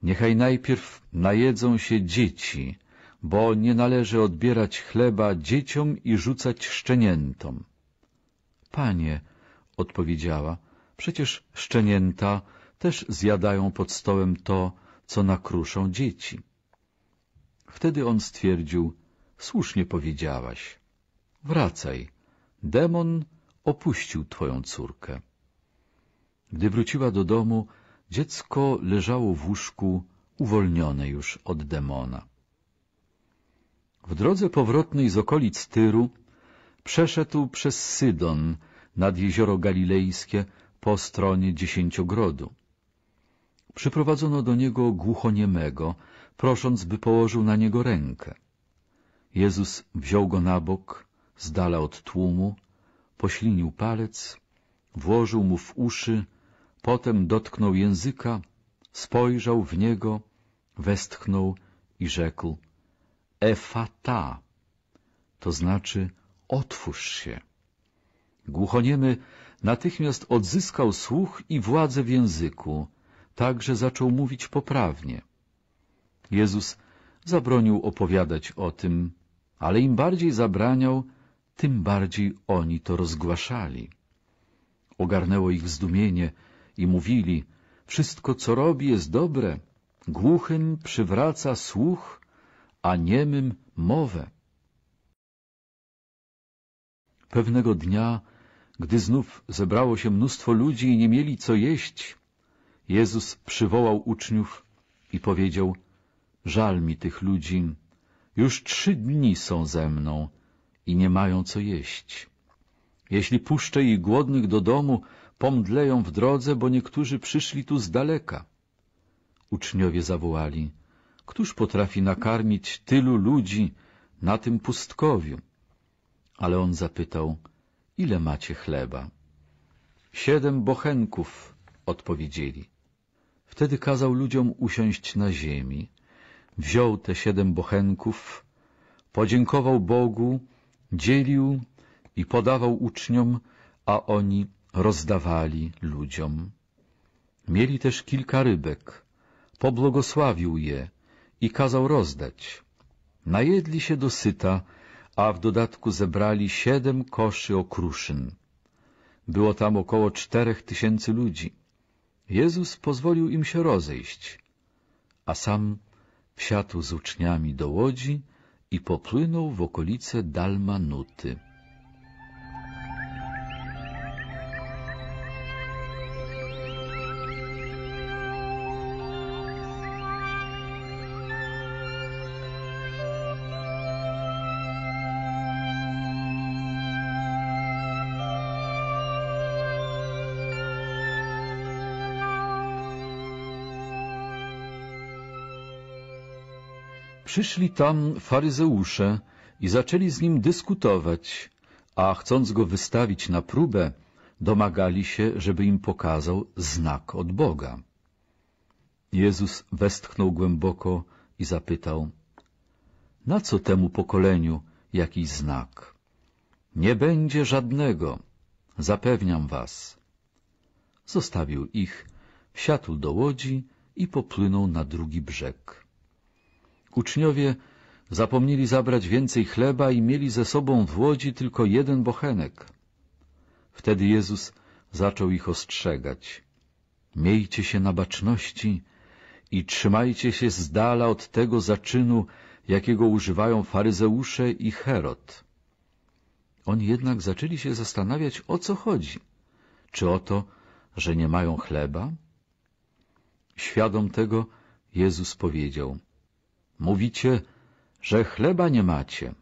Niechaj najpierw najedzą się dzieci, bo nie należy odbierać chleba dzieciom i rzucać szczeniętom. Panie, odpowiedziała, przecież szczenięta też zjadają pod stołem to, co nakruszą dzieci. Wtedy on stwierdził, słusznie powiedziałaś. Wracaj, demon opuścił twoją córkę. Gdy wróciła do domu, dziecko leżało w łóżku, uwolnione już od demona. W drodze powrotnej z okolic Tyru przeszedł przez Sydon nad jezioro Galilejskie po stronie Dziesięciogrodu. Przyprowadzono do niego głuchoniemego, prosząc, by położył na niego rękę. Jezus wziął go na bok, z dala od tłumu, poślinił palec, włożył mu w uszy Potem dotknął języka, spojrzał w niego, westchnął i rzekł Efata, to znaczy otwórz się. Głuchoniemy natychmiast odzyskał słuch i władzę w języku, także zaczął mówić poprawnie. Jezus zabronił opowiadać o tym, ale im bardziej zabraniał, tym bardziej oni to rozgłaszali. Ogarnęło ich zdumienie, i mówili, wszystko co robi jest dobre, głuchym przywraca słuch, a niemym mowę. Pewnego dnia, gdy znów zebrało się mnóstwo ludzi i nie mieli co jeść, Jezus przywołał uczniów i powiedział, żal mi tych ludzi, już trzy dni są ze mną i nie mają co jeść. Jeśli puszczę ich głodnych do domu, pomdleją w drodze, bo niektórzy przyszli tu z daleka. Uczniowie zawołali, któż potrafi nakarmić tylu ludzi na tym pustkowiu? Ale on zapytał, ile macie chleba? Siedem bochenków, odpowiedzieli. Wtedy kazał ludziom usiąść na ziemi. Wziął te siedem bochenków, podziękował Bogu, dzielił i podawał uczniom, a oni rozdawali ludziom. Mieli też kilka rybek, pobłogosławił je i kazał rozdać. Najedli się do syta, a w dodatku zebrali siedem koszy okruszyn. Było tam około czterech tysięcy ludzi. Jezus pozwolił im się rozejść, a sam wsiadł z uczniami do łodzi i popłynął w okolice Dalmanuty. Przyszli tam faryzeusze i zaczęli z nim dyskutować, a chcąc go wystawić na próbę, domagali się, żeby im pokazał znak od Boga. Jezus westchnął głęboko i zapytał, na co temu pokoleniu jakiś znak? Nie będzie żadnego, zapewniam was. Zostawił ich, wsiadł do łodzi i popłynął na drugi brzeg. Uczniowie zapomnieli zabrać więcej chleba i mieli ze sobą w łodzi tylko jeden bochenek. Wtedy Jezus zaczął ich ostrzegać. Miejcie się na baczności i trzymajcie się z dala od tego zaczynu, jakiego używają faryzeusze i Herod. Oni jednak zaczęli się zastanawiać, o co chodzi. Czy o to, że nie mają chleba? Świadom tego Jezus powiedział – Mówicie, że chleba nie macie.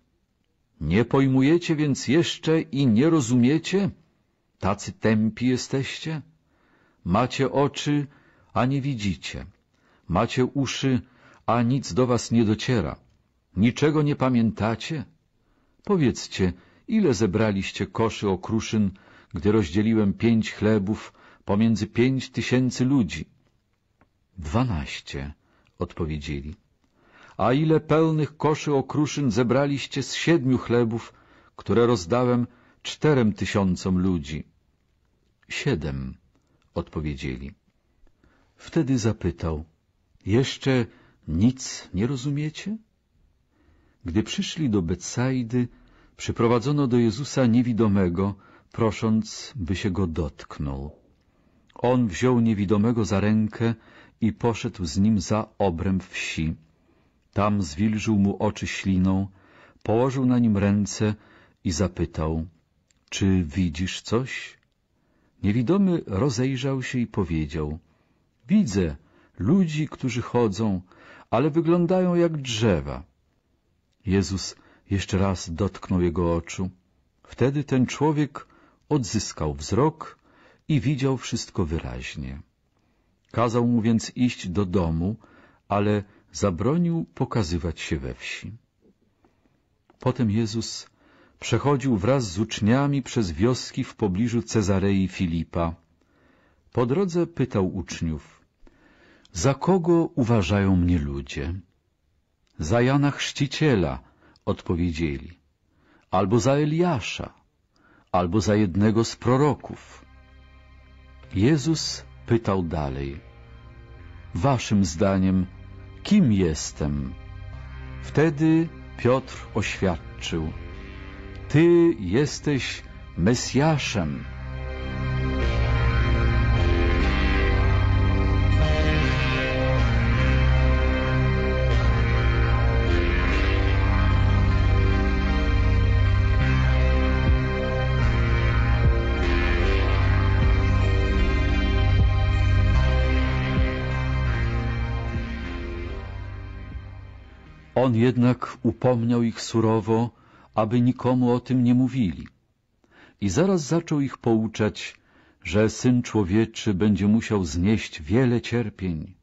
Nie pojmujecie więc jeszcze i nie rozumiecie? Tacy tępi jesteście? Macie oczy, a nie widzicie. Macie uszy, a nic do was nie dociera. Niczego nie pamiętacie? Powiedzcie, ile zebraliście koszy okruszyn, gdy rozdzieliłem pięć chlebów pomiędzy pięć tysięcy ludzi? Dwanaście, odpowiedzieli a ile pełnych koszy okruszyn zebraliście z siedmiu chlebów, które rozdałem czterem tysiącom ludzi? Siedem, odpowiedzieli. Wtedy zapytał, jeszcze nic nie rozumiecie? Gdy przyszli do Betsaidy, przyprowadzono do Jezusa niewidomego, prosząc, by się go dotknął. On wziął niewidomego za rękę i poszedł z nim za obręb wsi. Tam zwilżył mu oczy śliną, położył na nim ręce i zapytał — Czy widzisz coś? Niewidomy rozejrzał się i powiedział — Widzę ludzi, którzy chodzą, ale wyglądają jak drzewa. Jezus jeszcze raz dotknął jego oczu. Wtedy ten człowiek odzyskał wzrok i widział wszystko wyraźnie. Kazał mu więc iść do domu, ale zabronił pokazywać się we wsi. Potem Jezus przechodził wraz z uczniami przez wioski w pobliżu Cezarei Filipa. Po drodze pytał uczniów, za kogo uważają mnie ludzie? Za Jana Chrzciciela, odpowiedzieli, albo za Eliasza, albo za jednego z proroków. Jezus pytał dalej, waszym zdaniem, kim jestem? Wtedy Piotr oświadczył, Ty jesteś Mesjaszem, On jednak upomniał ich surowo, aby nikomu o tym nie mówili. I zaraz zaczął ich pouczać, że Syn Człowieczy będzie musiał znieść wiele cierpień.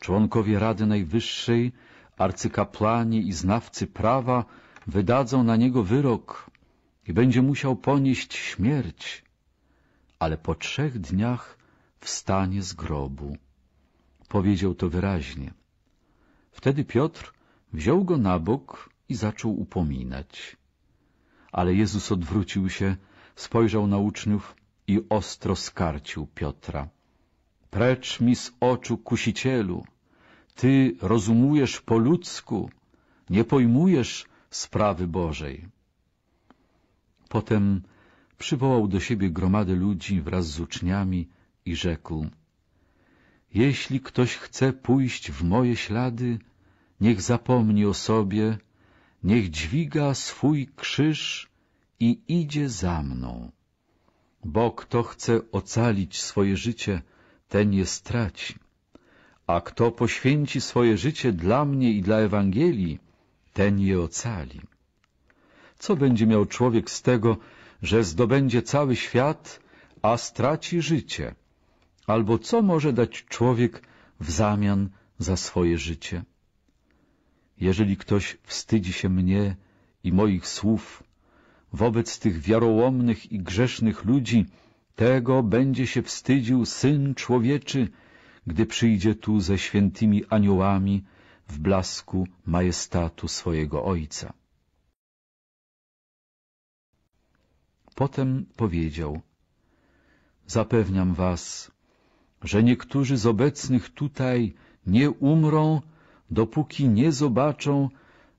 Członkowie Rady Najwyższej, arcykapłani i znawcy prawa wydadzą na niego wyrok i będzie musiał ponieść śmierć, ale po trzech dniach wstanie z grobu. Powiedział to wyraźnie. Wtedy Piotr Wziął go na bok i zaczął upominać. Ale Jezus odwrócił się, spojrzał na uczniów i ostro skarcił Piotra. Precz mi z oczu kusicielu, ty rozumujesz po ludzku, nie pojmujesz sprawy Bożej. Potem przywołał do siebie gromadę ludzi wraz z uczniami i rzekł Jeśli ktoś chce pójść w moje ślady, niech zapomni o sobie, niech dźwiga swój krzyż i idzie za mną. Bo kto chce ocalić swoje życie, ten je straci. A kto poświęci swoje życie dla mnie i dla Ewangelii, ten je ocali. Co będzie miał człowiek z tego, że zdobędzie cały świat, a straci życie? Albo co może dać człowiek w zamian za swoje życie? Jeżeli ktoś wstydzi się mnie i moich słów wobec tych wiarołomnych i grzesznych ludzi, tego będzie się wstydził Syn Człowieczy, gdy przyjdzie tu ze świętymi aniołami w blasku majestatu swojego Ojca. Potem powiedział, zapewniam was, że niektórzy z obecnych tutaj nie umrą, dopóki nie zobaczą,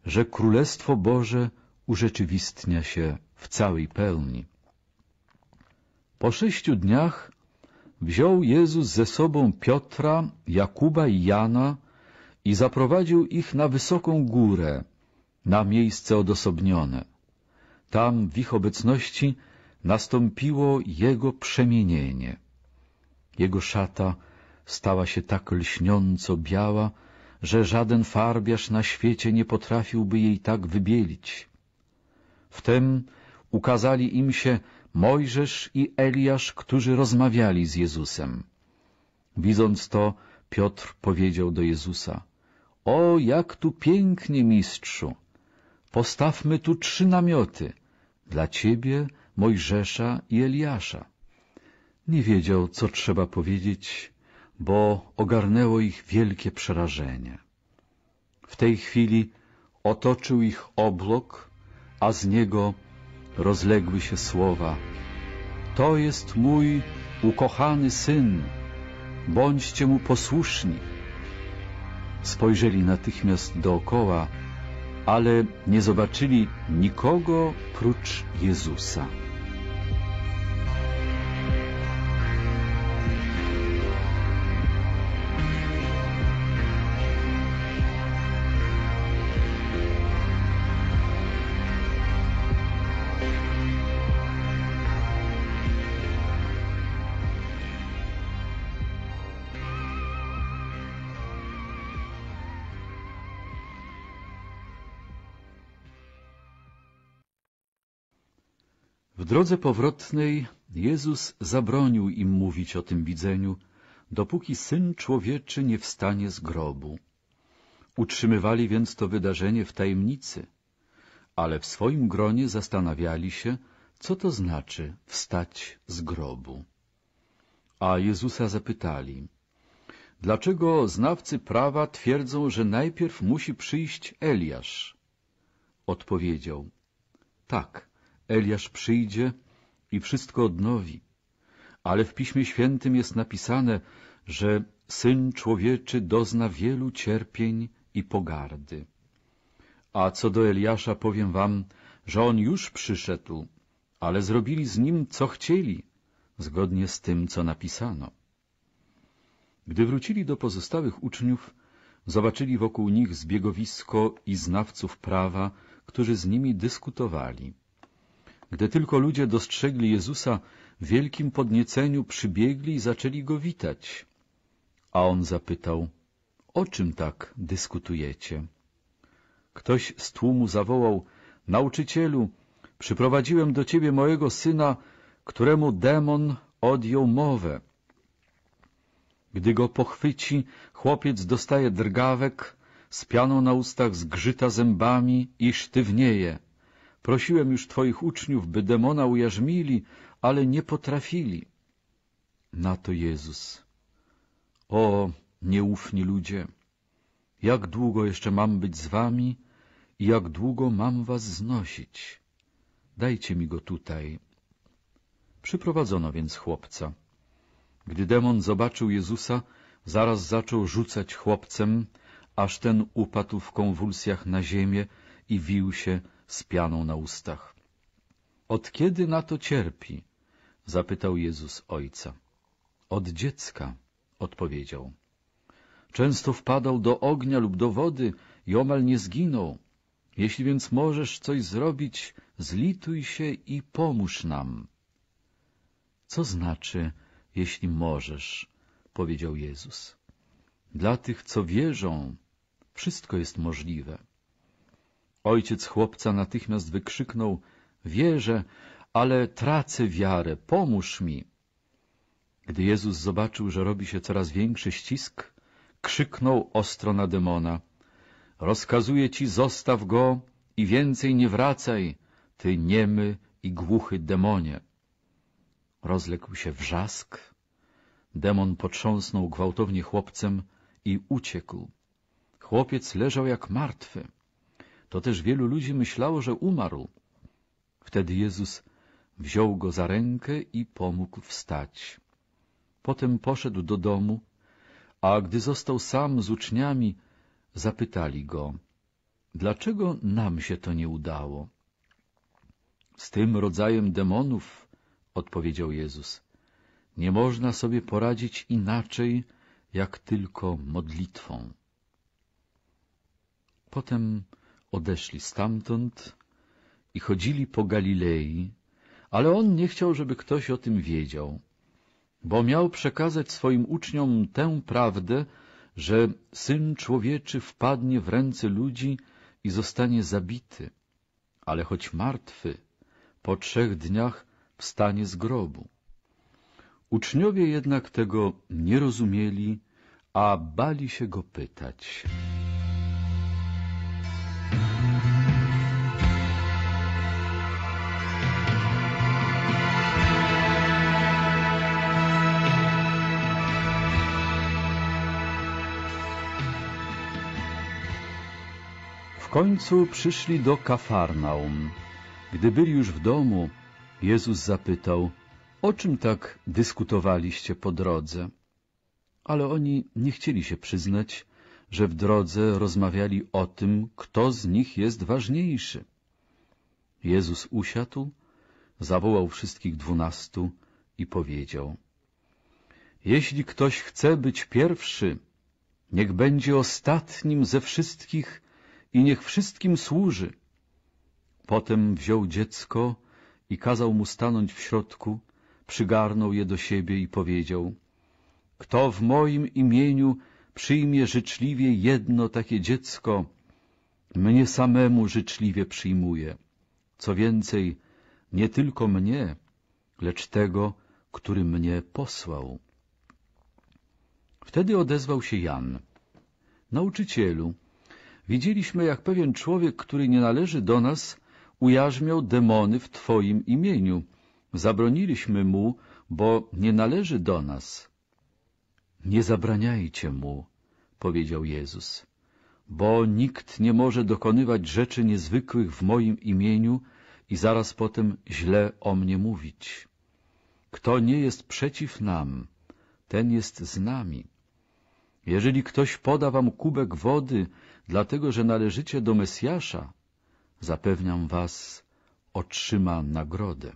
że Królestwo Boże urzeczywistnia się w całej pełni. Po sześciu dniach wziął Jezus ze sobą Piotra, Jakuba i Jana i zaprowadził ich na wysoką górę, na miejsce odosobnione. Tam w ich obecności nastąpiło Jego przemienienie. Jego szata stała się tak lśniąco biała, że żaden farbiarz na świecie nie potrafiłby jej tak wybielić. Wtem ukazali im się Mojżesz i Eliasz, którzy rozmawiali z Jezusem. Widząc to, Piotr powiedział do Jezusa — O, jak tu pięknie, mistrzu! Postawmy tu trzy namioty — dla ciebie, Mojżesza i Eliasza. Nie wiedział, co trzeba powiedzieć, bo ogarnęło ich wielkie przerażenie. W tej chwili otoczył ich obłok, a z niego rozległy się słowa To jest mój ukochany syn, bądźcie mu posłuszni. Spojrzeli natychmiast dookoła, ale nie zobaczyli nikogo prócz Jezusa. drodze powrotnej Jezus zabronił im mówić o tym widzeniu, dopóki Syn Człowieczy nie wstanie z grobu. Utrzymywali więc to wydarzenie w tajemnicy, ale w swoim gronie zastanawiali się, co to znaczy wstać z grobu. A Jezusa zapytali, dlaczego znawcy prawa twierdzą, że najpierw musi przyjść Eliasz? Odpowiedział, tak, Eliasz przyjdzie i wszystko odnowi. Ale w Piśmie Świętym jest napisane, że Syn Człowieczy dozna wielu cierpień i pogardy. A co do Eliasza powiem wam, że on już przyszedł, ale zrobili z nim co chcieli, zgodnie z tym, co napisano. Gdy wrócili do pozostałych uczniów, zobaczyli wokół nich zbiegowisko i znawców prawa, którzy z nimi dyskutowali. Gdy tylko ludzie dostrzegli Jezusa, w wielkim podnieceniu przybiegli i zaczęli go witać. A on zapytał, o czym tak dyskutujecie? Ktoś z tłumu zawołał, nauczycielu, przyprowadziłem do ciebie mojego syna, któremu demon odjął mowę. Gdy go pochwyci, chłopiec dostaje drgawek, z na ustach zgrzyta zębami i sztywnieje. Prosiłem już Twoich uczniów, by demona ujarzmili, ale nie potrafili. Na to Jezus. O, nieufni ludzie, jak długo jeszcze mam być z wami i jak długo mam was znosić? Dajcie mi go tutaj. Przyprowadzono więc chłopca. Gdy demon zobaczył Jezusa, zaraz zaczął rzucać chłopcem, aż ten upadł w konwulsjach na ziemię i wił się, z pianą na ustach. Od kiedy na to cierpi? zapytał Jezus ojca. Od dziecka, odpowiedział. Często wpadał do ognia lub do wody i omal nie zginął. Jeśli więc możesz coś zrobić, zlituj się i pomóż nam. Co znaczy, jeśli możesz, powiedział Jezus. Dla tych, co wierzą, wszystko jest możliwe. Ojciec chłopca natychmiast wykrzyknął — Wierzę, ale tracę wiarę, pomóż mi! Gdy Jezus zobaczył, że robi się coraz większy ścisk, krzyknął ostro na demona — Rozkazuję ci, zostaw go i więcej nie wracaj, ty niemy i głuchy demonie! Rozległ się wrzask. Demon potrząsnął gwałtownie chłopcem i uciekł. Chłopiec leżał jak martwy to też wielu ludzi myślało, że umarł. Wtedy Jezus wziął go za rękę i pomógł wstać. Potem poszedł do domu, a gdy został sam z uczniami, zapytali go, dlaczego nam się to nie udało? Z tym rodzajem demonów, odpowiedział Jezus, nie można sobie poradzić inaczej, jak tylko modlitwą. Potem odeszli stamtąd i chodzili po Galilei, ale on nie chciał, żeby ktoś o tym wiedział, bo miał przekazać swoim uczniom tę prawdę, że Syn Człowieczy wpadnie w ręce ludzi i zostanie zabity, ale choć martwy, po trzech dniach wstanie z grobu. Uczniowie jednak tego nie rozumieli, a bali się go pytać. końcu przyszli do Kafarnaum. Gdy byli już w domu, Jezus zapytał, o czym tak dyskutowaliście po drodze? Ale oni nie chcieli się przyznać, że w drodze rozmawiali o tym, kto z nich jest ważniejszy. Jezus usiadł, zawołał wszystkich dwunastu i powiedział Jeśli ktoś chce być pierwszy, niech będzie ostatnim ze wszystkich i niech wszystkim służy. Potem wziął dziecko i kazał mu stanąć w środku, przygarnął je do siebie i powiedział — Kto w moim imieniu przyjmie życzliwie jedno takie dziecko, mnie samemu życzliwie przyjmuje. Co więcej, nie tylko mnie, lecz tego, który mnie posłał. Wtedy odezwał się Jan. Nauczycielu, Widzieliśmy, jak pewien człowiek, który nie należy do nas, ujarzmiał demony w Twoim imieniu. Zabroniliśmy mu, bo nie należy do nas. Nie zabraniajcie mu, powiedział Jezus, bo nikt nie może dokonywać rzeczy niezwykłych w moim imieniu i zaraz potem źle o mnie mówić. Kto nie jest przeciw nam, ten jest z nami. Jeżeli ktoś poda wam kubek wody, dlatego że należycie do Mesjasza, zapewniam was, otrzyma nagrodę.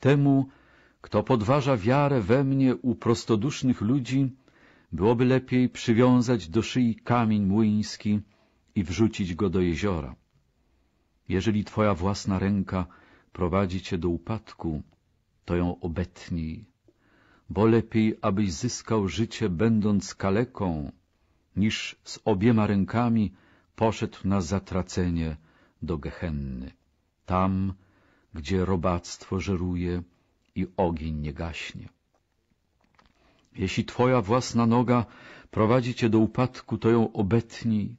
Temu, kto podważa wiarę we mnie u prostodusznych ludzi, byłoby lepiej przywiązać do szyi kamień młyński i wrzucić go do jeziora. Jeżeli twoja własna ręka prowadzi cię do upadku, to ją obetnij, bo lepiej, abyś zyskał życie będąc kaleką, niż z obiema rękami poszedł na zatracenie do Gehenny, tam, gdzie robactwo żeruje i ogień nie gaśnie. Jeśli twoja własna noga prowadzi cię do upadku, to ją obetnij,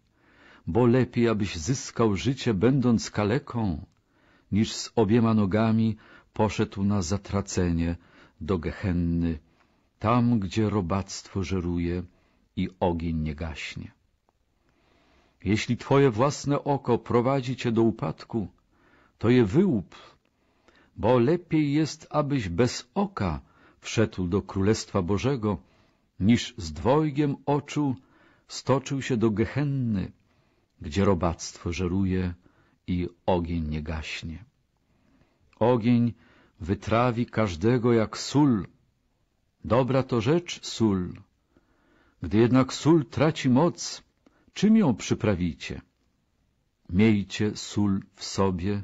bo lepiej, abyś zyskał życie, będąc kaleką, niż z obiema nogami poszedł na zatracenie do Gehenny, tam, gdzie robactwo żeruje i ogień nie gaśnie. Jeśli twoje własne oko prowadzi cię do upadku, to je wyłup, bo lepiej jest, abyś bez oka wszedł do Królestwa Bożego, niż z dwojgiem oczu stoczył się do Gehenny, gdzie robactwo żeruje i ogień nie gaśnie. Ogień wytrawi każdego jak sól. Dobra to rzecz sól, gdy jednak sól traci moc, czym ją przyprawicie? Miejcie sól w sobie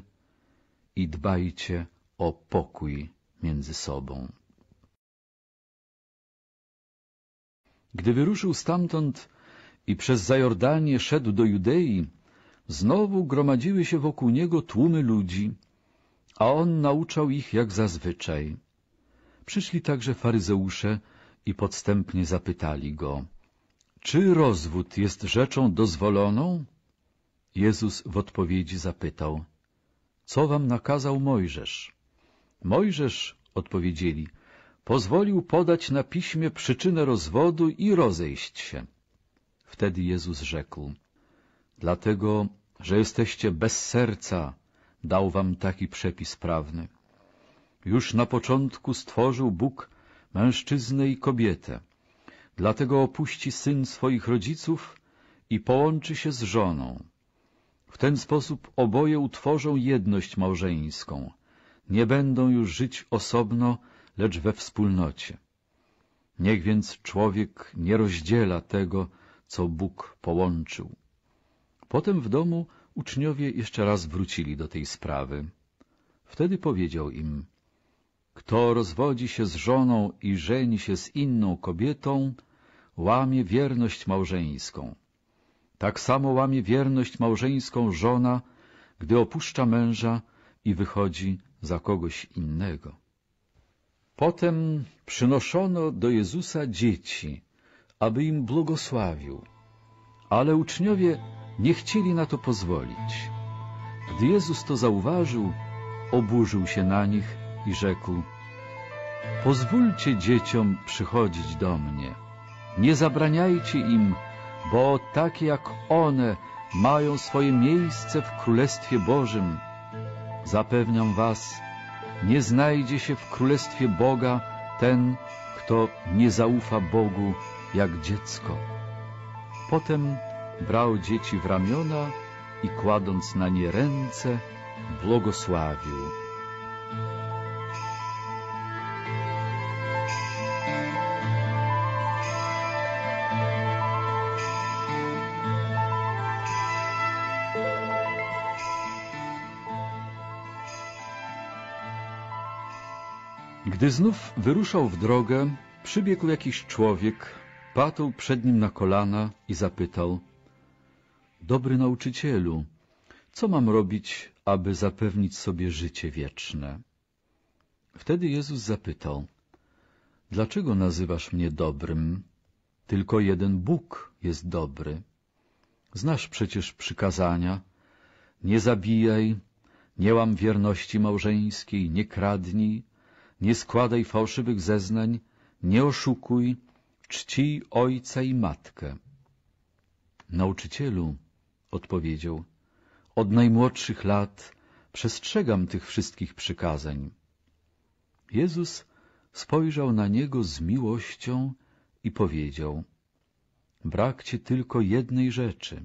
i dbajcie o pokój między sobą. Gdy wyruszył stamtąd i przez Zajordanię szedł do Judei, znowu gromadziły się wokół niego tłumy ludzi, a on nauczał ich jak zazwyczaj. Przyszli także faryzeusze, i podstępnie zapytali go, czy rozwód jest rzeczą dozwoloną? Jezus w odpowiedzi zapytał, co wam nakazał Mojżesz? Mojżesz, odpowiedzieli, pozwolił podać na piśmie przyczynę rozwodu i rozejść się. Wtedy Jezus rzekł, dlatego, że jesteście bez serca, dał wam taki przepis prawny. Już na początku stworzył Bóg mężczyznę i kobietę. Dlatego opuści syn swoich rodziców i połączy się z żoną. W ten sposób oboje utworzą jedność małżeńską. Nie będą już żyć osobno, lecz we wspólnocie. Niech więc człowiek nie rozdziela tego, co Bóg połączył. Potem w domu uczniowie jeszcze raz wrócili do tej sprawy. Wtedy powiedział im, kto rozwodzi się z żoną i żeni się z inną kobietą, łamie wierność małżeńską. Tak samo łamie wierność małżeńską żona, gdy opuszcza męża i wychodzi za kogoś innego. Potem przynoszono do Jezusa dzieci, aby im błogosławił, ale uczniowie nie chcieli na to pozwolić. Gdy Jezus to zauważył, oburzył się na nich i rzekł Pozwólcie dzieciom przychodzić do mnie, nie zabraniajcie im, bo takie jak one mają swoje miejsce w Królestwie Bożym. Zapewniam was, nie znajdzie się w Królestwie Boga ten, kto nie zaufa Bogu jak dziecko. Potem brał dzieci w ramiona i kładąc na nie ręce, błogosławił. Gdy znów wyruszał w drogę, przybiegł jakiś człowiek, padł przed nim na kolana i zapytał — Dobry nauczycielu, co mam robić, aby zapewnić sobie życie wieczne? Wtedy Jezus zapytał — Dlaczego nazywasz mnie dobrym? Tylko jeden Bóg jest dobry. Znasz przecież przykazania — nie zabijaj, nie łam wierności małżeńskiej, nie kradnij — nie składaj fałszywych zeznań, nie oszukuj, czcij ojca i matkę. Nauczycielu, odpowiedział, od najmłodszych lat przestrzegam tych wszystkich przykazań. Jezus spojrzał na niego z miłością i powiedział, brak ci tylko jednej rzeczy.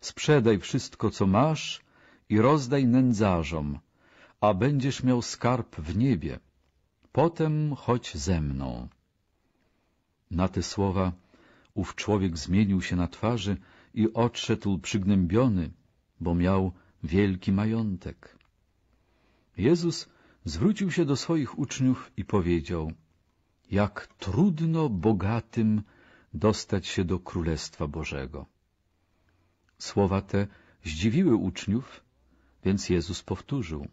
Sprzedaj wszystko, co masz i rozdaj nędzarzom, a będziesz miał skarb w niebie potem chodź ze mną. Na te słowa ów człowiek zmienił się na twarzy i odszedł przygnębiony, bo miał wielki majątek. Jezus zwrócił się do swoich uczniów i powiedział, jak trudno bogatym dostać się do Królestwa Bożego. Słowa te zdziwiły uczniów, więc Jezus powtórzył.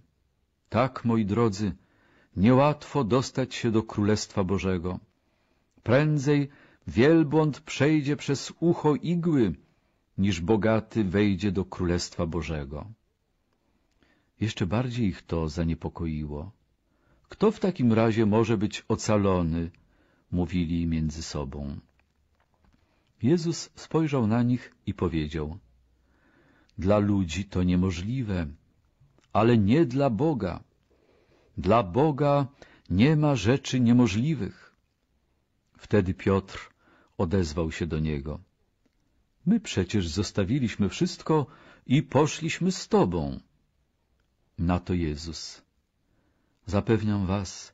Tak, moi drodzy, Niełatwo dostać się do Królestwa Bożego. Prędzej wielbłąd przejdzie przez ucho igły, niż bogaty wejdzie do Królestwa Bożego. Jeszcze bardziej ich to zaniepokoiło. Kto w takim razie może być ocalony? Mówili między sobą. Jezus spojrzał na nich i powiedział. Dla ludzi to niemożliwe, ale nie dla Boga. Dla Boga nie ma rzeczy niemożliwych. Wtedy Piotr odezwał się do niego. My przecież zostawiliśmy wszystko i poszliśmy z Tobą. Na to Jezus. Zapewniam Was,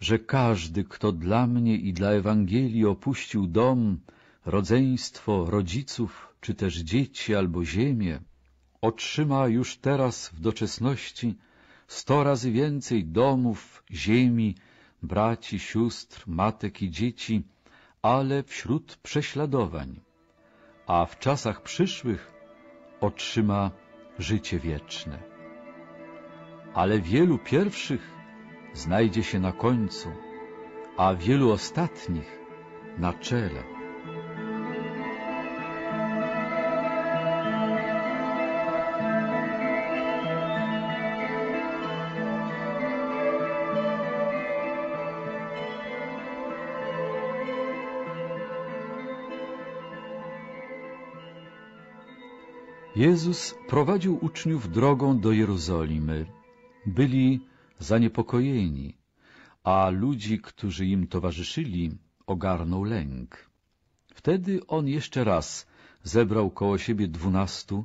że każdy, kto dla mnie i dla Ewangelii opuścił dom, rodzeństwo, rodziców, czy też dzieci albo ziemię, otrzyma już teraz w doczesności sto razy więcej domów, ziemi, braci, sióstr, matek i dzieci, ale wśród prześladowań, a w czasach przyszłych otrzyma życie wieczne. Ale wielu pierwszych znajdzie się na końcu, a wielu ostatnich na czele. Jezus prowadził uczniów drogą do Jerozolimy. Byli zaniepokojeni, a ludzi, którzy im towarzyszyli, ogarnął lęk. Wtedy on jeszcze raz zebrał koło siebie dwunastu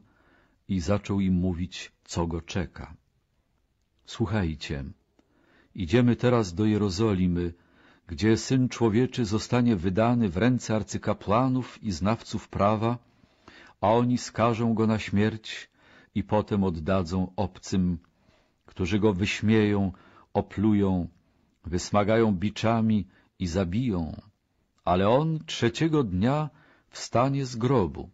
i zaczął im mówić, co go czeka. Słuchajcie, idziemy teraz do Jerozolimy, gdzie Syn Człowieczy zostanie wydany w ręce arcykapłanów i znawców prawa, a oni skażą go na śmierć i potem oddadzą obcym, którzy go wyśmieją, oplują, wysmagają biczami i zabiją, ale on trzeciego dnia wstanie z grobu.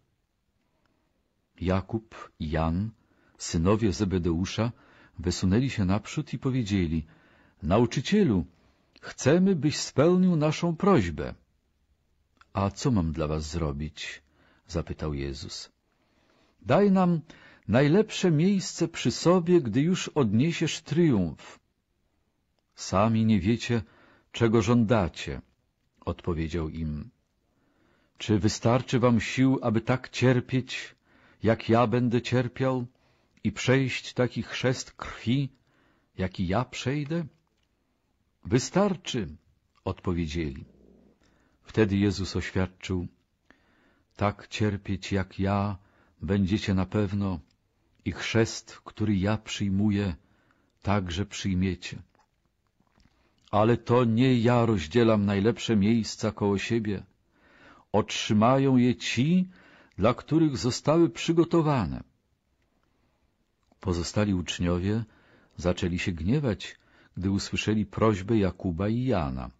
Jakub i Jan, synowie Zebedeusza, wysunęli się naprzód i powiedzieli — Nauczycielu, chcemy, byś spełnił naszą prośbę. — A co mam dla was zrobić? zapytał Jezus. Daj nam najlepsze miejsce przy sobie, gdy już odniesiesz triumf. Sami nie wiecie, czego żądacie, odpowiedział im. Czy wystarczy wam sił, aby tak cierpieć, jak ja będę cierpiał i przejść taki chrzest krwi, jaki ja przejdę? Wystarczy, odpowiedzieli. Wtedy Jezus oświadczył, tak cierpieć jak ja będziecie na pewno i chrzest, który ja przyjmuję, także przyjmiecie. Ale to nie ja rozdzielam najlepsze miejsca koło siebie. Otrzymają je ci, dla których zostały przygotowane. Pozostali uczniowie zaczęli się gniewać, gdy usłyszeli prośbę Jakuba i Jana.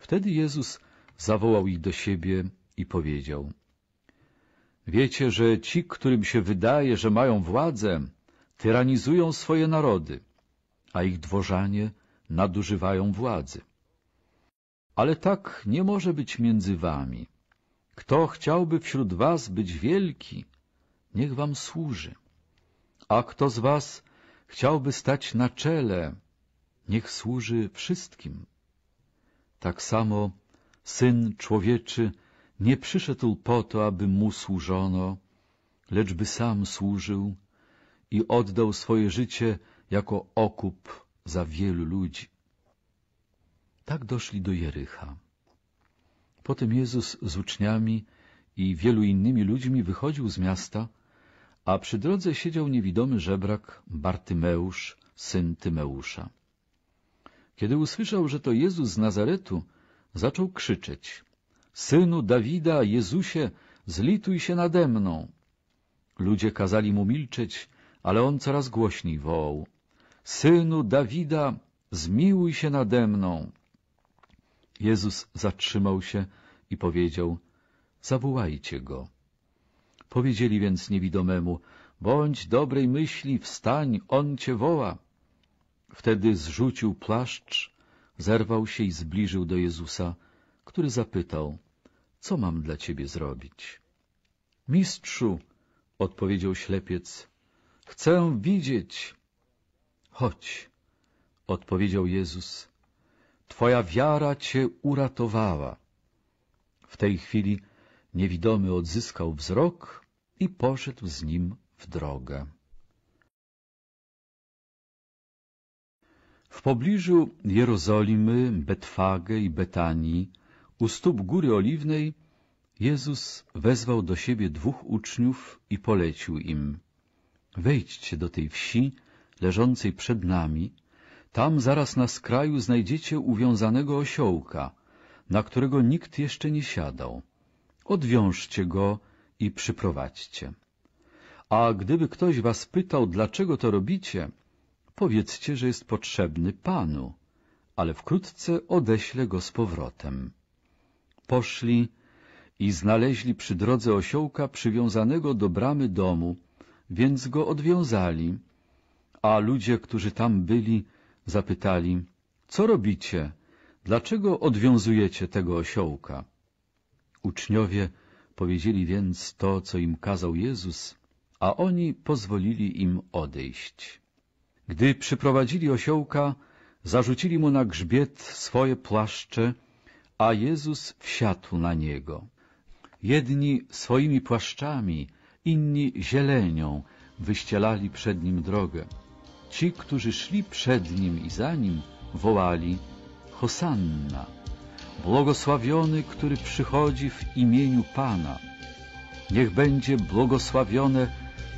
Wtedy Jezus zawołał ich do siebie i powiedział — Wiecie, że ci, którym się wydaje, że mają władzę, tyranizują swoje narody, a ich dworzanie nadużywają władzy. Ale tak nie może być między wami. Kto chciałby wśród was być wielki, niech wam służy. A kto z was chciałby stać na czele, niech służy wszystkim. Tak samo Syn Człowieczy nie przyszedł po to, aby mu służono, lecz by sam służył i oddał swoje życie jako okup za wielu ludzi. Tak doszli do Jericha. Potem Jezus z uczniami i wielu innymi ludźmi wychodził z miasta, a przy drodze siedział niewidomy żebrak Bartymeusz, syn Tymeusza. Kiedy usłyszał, że to Jezus z Nazaretu, zaczął krzyczeć. Synu Dawida, Jezusie, zlituj się nade mną. Ludzie kazali mu milczeć, ale on coraz głośniej wołał. Synu Dawida, zmiłuj się nade mną. Jezus zatrzymał się i powiedział, zawołajcie go. Powiedzieli więc niewidomemu, bądź dobrej myśli, wstań, on cię woła. Wtedy zrzucił płaszcz, zerwał się i zbliżył do Jezusa, który zapytał, co mam dla ciebie zrobić? Mistrzu, odpowiedział ślepiec, chcę widzieć. Chodź, odpowiedział Jezus, twoja wiara cię uratowała. W tej chwili niewidomy odzyskał wzrok i poszedł z nim w drogę. W pobliżu Jerozolimy, Betwagę i Betanii u stóp Góry Oliwnej Jezus wezwał do siebie dwóch uczniów i polecił im. Wejdźcie do tej wsi leżącej przed nami. Tam zaraz na skraju znajdziecie uwiązanego osiołka, na którego nikt jeszcze nie siadał. Odwiążcie go i przyprowadźcie. A gdyby ktoś was pytał, dlaczego to robicie, powiedzcie, że jest potrzebny Panu, ale wkrótce odeślę go z powrotem. Poszli i znaleźli przy drodze osiołka przywiązanego do bramy domu, więc go odwiązali. A ludzie, którzy tam byli, zapytali, co robicie? Dlaczego odwiązujecie tego osiołka? Uczniowie powiedzieli więc to, co im kazał Jezus, a oni pozwolili im odejść. Gdy przyprowadzili osiołka, zarzucili mu na grzbiet swoje płaszcze, a Jezus wsiadł na niego. Jedni swoimi płaszczami, inni zielenią wyścielali przed nim drogę. Ci, którzy szli przed nim i za nim, wołali Hosanna, błogosławiony, który przychodzi w imieniu Pana. Niech będzie błogosławione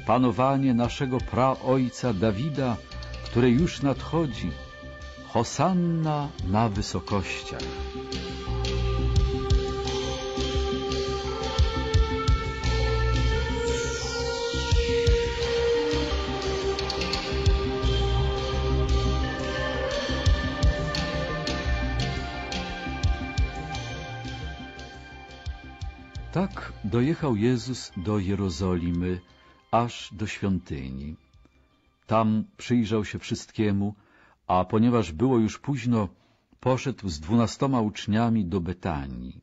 panowanie naszego praojca Dawida, które już nadchodzi. Hosanna na wysokościach. Tak dojechał Jezus do Jerozolimy, aż do świątyni. Tam przyjrzał się wszystkiemu, a ponieważ było już późno, poszedł z dwunastoma uczniami do Betanii.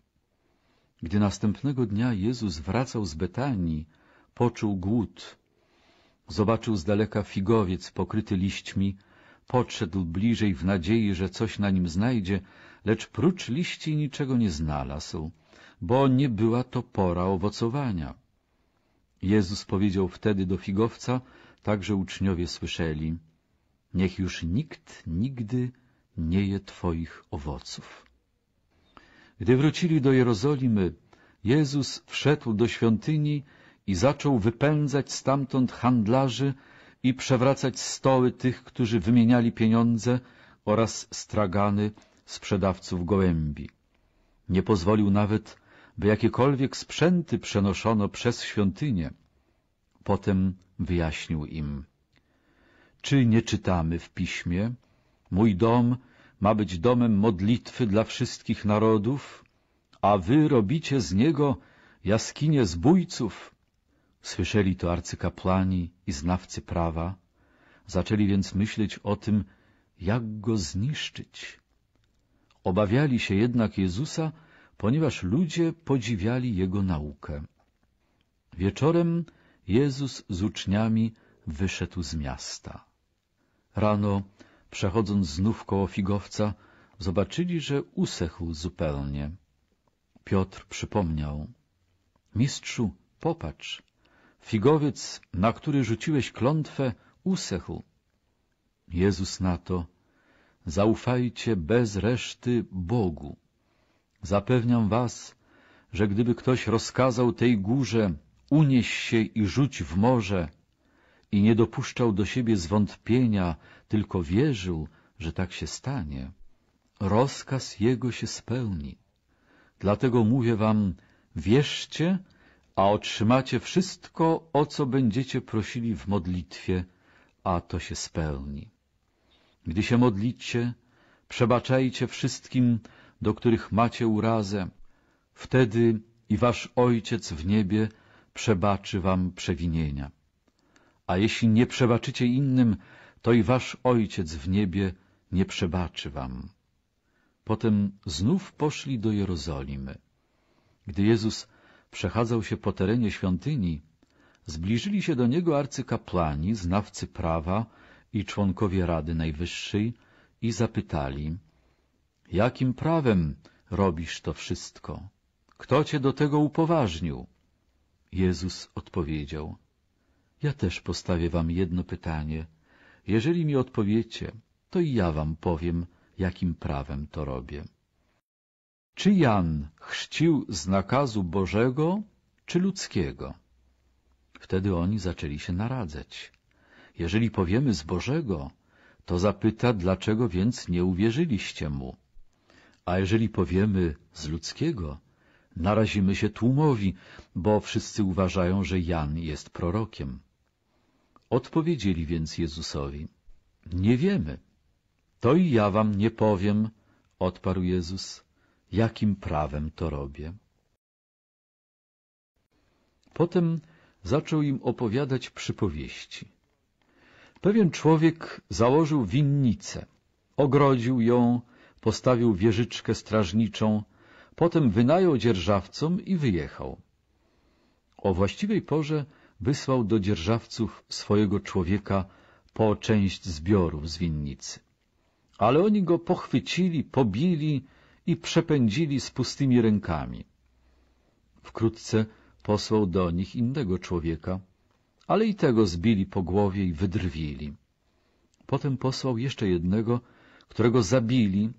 Gdy następnego dnia Jezus wracał z Betanii, poczuł głód. Zobaczył z daleka figowiec pokryty liśćmi, podszedł bliżej w nadziei, że coś na nim znajdzie, lecz prócz liści niczego nie znalazł bo nie była to pora owocowania. Jezus powiedział wtedy do figowca, także uczniowie słyszeli, niech już nikt nigdy nie je Twoich owoców. Gdy wrócili do Jerozolimy, Jezus wszedł do świątyni i zaczął wypędzać stamtąd handlarzy i przewracać stoły tych, którzy wymieniali pieniądze oraz stragany sprzedawców gołębi. Nie pozwolił nawet, by jakiekolwiek sprzęty przenoszono przez świątynię. Potem wyjaśnił im. Czy nie czytamy w piśmie? Mój dom ma być domem modlitwy dla wszystkich narodów, a wy robicie z niego jaskinie zbójców. Słyszeli to arcykapłani i znawcy prawa. Zaczęli więc myśleć o tym, jak go zniszczyć. Obawiali się jednak Jezusa, ponieważ ludzie podziwiali jego naukę. Wieczorem Jezus z uczniami wyszedł z miasta. Rano, przechodząc znów koło figowca, zobaczyli, że usechł zupełnie. Piotr przypomniał. Mistrzu, popatrz, figowiec, na który rzuciłeś klątwę, usechł. Jezus na to, zaufajcie bez reszty Bogu. Zapewniam was, że gdyby ktoś rozkazał tej górze unieś się i rzuć w morze i nie dopuszczał do siebie zwątpienia, tylko wierzył, że tak się stanie, rozkaz jego się spełni. Dlatego mówię wam, wierzcie, a otrzymacie wszystko, o co będziecie prosili w modlitwie, a to się spełni. Gdy się modlicie, przebaczajcie wszystkim, do których macie urazę, wtedy i wasz Ojciec w niebie przebaczy wam przewinienia. A jeśli nie przebaczycie innym, to i wasz Ojciec w niebie nie przebaczy wam. Potem znów poszli do Jerozolimy. Gdy Jezus przechadzał się po terenie świątyni, zbliżyli się do Niego arcykapłani, znawcy prawa i członkowie Rady Najwyższej i zapytali – Jakim prawem robisz to wszystko? Kto cię do tego upoważnił? Jezus odpowiedział, ja też postawię wam jedno pytanie. Jeżeli mi odpowiecie, to i ja wam powiem, jakim prawem to robię. Czy Jan chrzcił z nakazu Bożego, czy ludzkiego? Wtedy oni zaczęli się naradzać. Jeżeli powiemy z Bożego, to zapyta, dlaczego więc nie uwierzyliście mu? A jeżeli powiemy z ludzkiego, narazimy się tłumowi, bo wszyscy uważają, że Jan jest prorokiem. Odpowiedzieli więc Jezusowi, nie wiemy. To i ja wam nie powiem, odparł Jezus, jakim prawem to robię. Potem zaczął im opowiadać przypowieści. Pewien człowiek założył winnicę, ogrodził ją, postawił wieżyczkę strażniczą, potem wynajął dzierżawcom i wyjechał. O właściwej porze wysłał do dzierżawców swojego człowieka po część zbiorów z winnicy. Ale oni go pochwycili, pobili i przepędzili z pustymi rękami. Wkrótce posłał do nich innego człowieka, ale i tego zbili po głowie i wydrwili. Potem posłał jeszcze jednego, którego zabili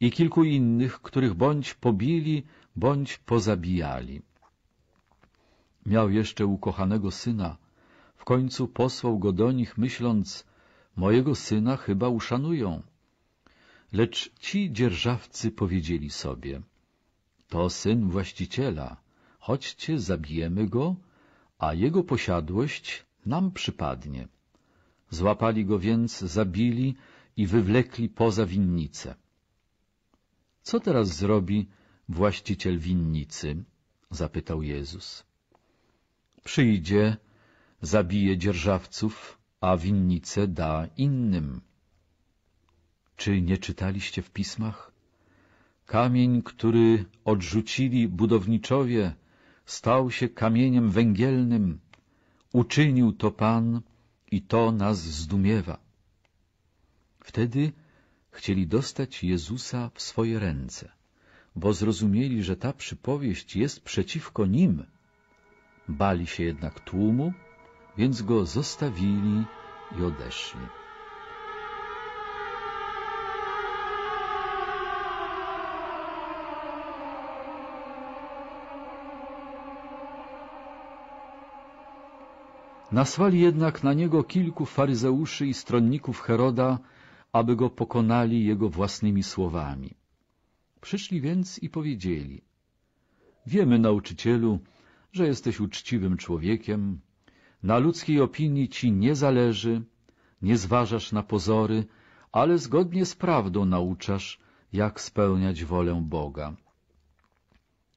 i kilku innych, których bądź pobili, bądź pozabijali. Miał jeszcze ukochanego syna. W końcu posłał go do nich, myśląc, mojego syna chyba uszanują. Lecz ci dzierżawcy powiedzieli sobie, to syn właściciela, chodźcie, zabijemy go, a jego posiadłość nam przypadnie. Złapali go więc, zabili i wywlekli poza winnicę. Co teraz zrobi właściciel winnicy? zapytał Jezus. Przyjdzie, zabije dzierżawców, a winnicę da innym. Czy nie czytaliście w pismach? Kamień, który odrzucili budowniczowie, stał się kamieniem węgielnym. Uczynił to Pan i to nas zdumiewa. Wtedy chcieli dostać Jezusa w swoje ręce, bo zrozumieli, że ta przypowieść jest przeciwko nim. Bali się jednak tłumu, więc go zostawili i odeszli. Nasłali jednak na niego kilku faryzeuszy i stronników Heroda, aby go pokonali jego własnymi słowami. Przyszli więc i powiedzieli — Wiemy, nauczycielu, że jesteś uczciwym człowiekiem, na ludzkiej opinii ci nie zależy, nie zważasz na pozory, ale zgodnie z prawdą nauczasz, jak spełniać wolę Boga.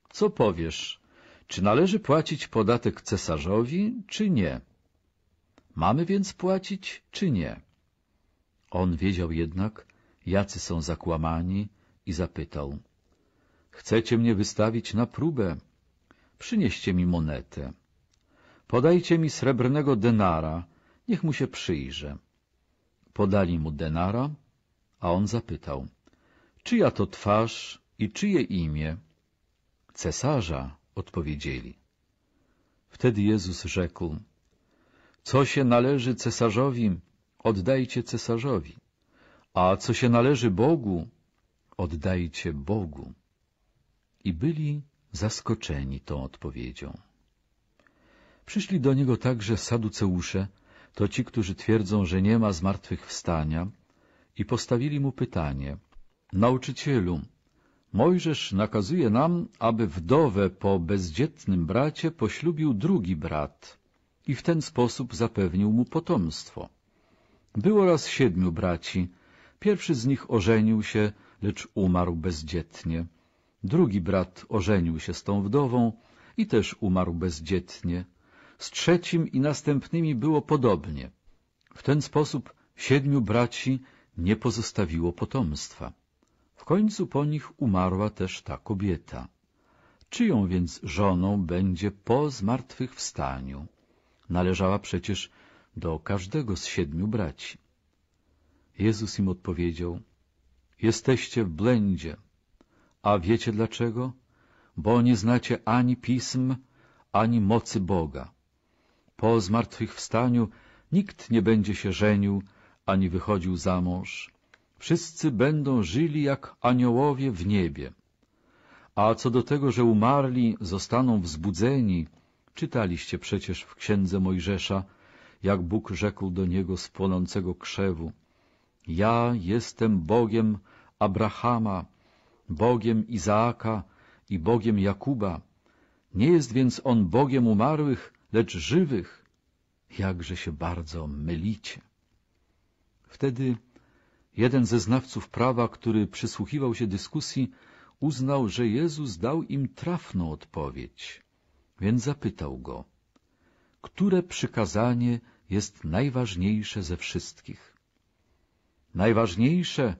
Co powiesz, czy należy płacić podatek cesarzowi, czy nie? Mamy więc płacić, czy nie? On wiedział jednak, jacy są zakłamani i zapytał. Chcecie mnie wystawić na próbę? Przynieście mi monetę. Podajcie mi srebrnego denara, niech mu się przyjrze”. Podali mu denara, a on zapytał. Czyja to twarz i czyje imię? Cesarza, odpowiedzieli. Wtedy Jezus rzekł. Co się należy cesarzowi, oddajcie cesarzowi, a co się należy Bogu, oddajcie Bogu. I byli zaskoczeni tą odpowiedzią. Przyszli do niego także saduceusze, to ci, którzy twierdzą, że nie ma zmartwychwstania, i postawili mu pytanie. Nauczycielu, Mojżesz nakazuje nam, aby wdowę po bezdzietnym bracie poślubił drugi brat i w ten sposób zapewnił mu potomstwo. Było raz siedmiu braci. Pierwszy z nich ożenił się, lecz umarł bezdzietnie. Drugi brat ożenił się z tą wdową i też umarł bezdzietnie. Z trzecim i następnymi było podobnie. W ten sposób siedmiu braci nie pozostawiło potomstwa. W końcu po nich umarła też ta kobieta. Czyją więc żoną będzie po zmartwychwstaniu? Należała przecież do każdego z siedmiu braci. Jezus im odpowiedział, jesteście w błędzie, a wiecie dlaczego? Bo nie znacie ani pism, ani mocy Boga. Po zmartwychwstaniu nikt nie będzie się żenił, ani wychodził za mąż. Wszyscy będą żyli jak aniołowie w niebie. A co do tego, że umarli, zostaną wzbudzeni, czytaliście przecież w Księdze Mojżesza, jak Bóg rzekł do niego z płonącego krzewu. Ja jestem Bogiem Abrahama, Bogiem Izaaka i Bogiem Jakuba. Nie jest więc on Bogiem umarłych, lecz żywych. Jakże się bardzo mylicie. Wtedy jeden ze znawców prawa, który przysłuchiwał się dyskusji, uznał, że Jezus dał im trafną odpowiedź, więc zapytał go – które przykazanie jest najważniejsze ze wszystkich. Najważniejsze,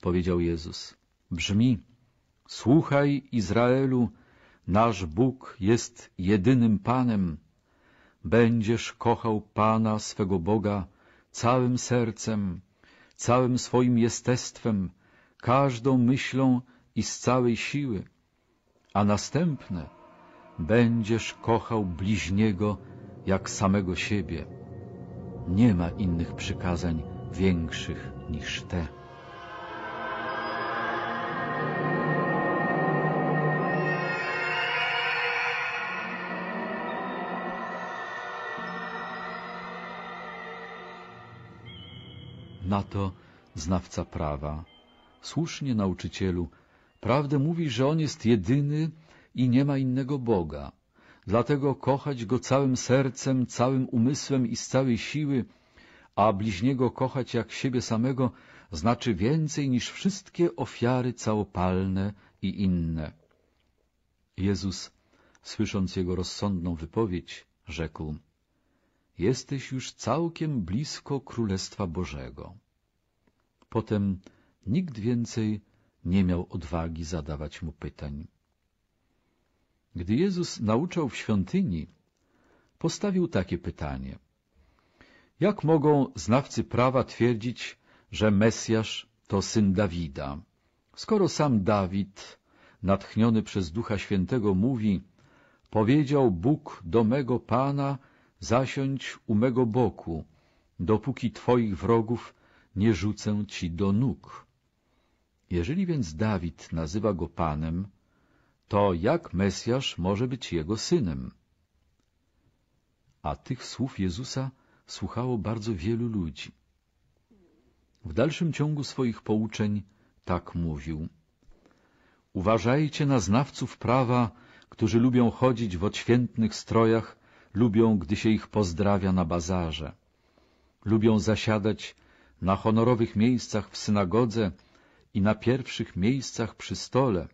powiedział Jezus, brzmi Słuchaj, Izraelu, nasz Bóg jest jedynym Panem. Będziesz kochał Pana, swego Boga, całym sercem, całym swoim jestestwem, każdą myślą i z całej siły. A następne, będziesz kochał bliźniego jak samego siebie. Nie ma innych przykazań większych niż te. Na to znawca prawa, słusznie nauczycielu, prawdę mówi, że on jest jedyny i nie ma innego Boga. Dlatego kochać Go całym sercem, całym umysłem i z całej siły, a bliźniego kochać jak siebie samego znaczy więcej niż wszystkie ofiary całopalne i inne. Jezus, słysząc jego rozsądną wypowiedź, rzekł Jesteś już całkiem blisko Królestwa Bożego. Potem nikt więcej nie miał odwagi zadawać mu pytań. Gdy Jezus nauczał w świątyni, postawił takie pytanie. Jak mogą znawcy prawa twierdzić, że Mesjasz to syn Dawida? Skoro sam Dawid, natchniony przez Ducha Świętego, mówi Powiedział Bóg do mego Pana, zasiąć u mego boku, dopóki Twoich wrogów nie rzucę Ci do nóg. Jeżeli więc Dawid nazywa go Panem, to jak Mesjasz może być jego synem? A tych słów Jezusa słuchało bardzo wielu ludzi. W dalszym ciągu swoich pouczeń tak mówił. Uważajcie na znawców prawa, którzy lubią chodzić w odświętnych strojach, lubią, gdy się ich pozdrawia na bazarze. Lubią zasiadać na honorowych miejscach w synagodze i na pierwszych miejscach przy stole –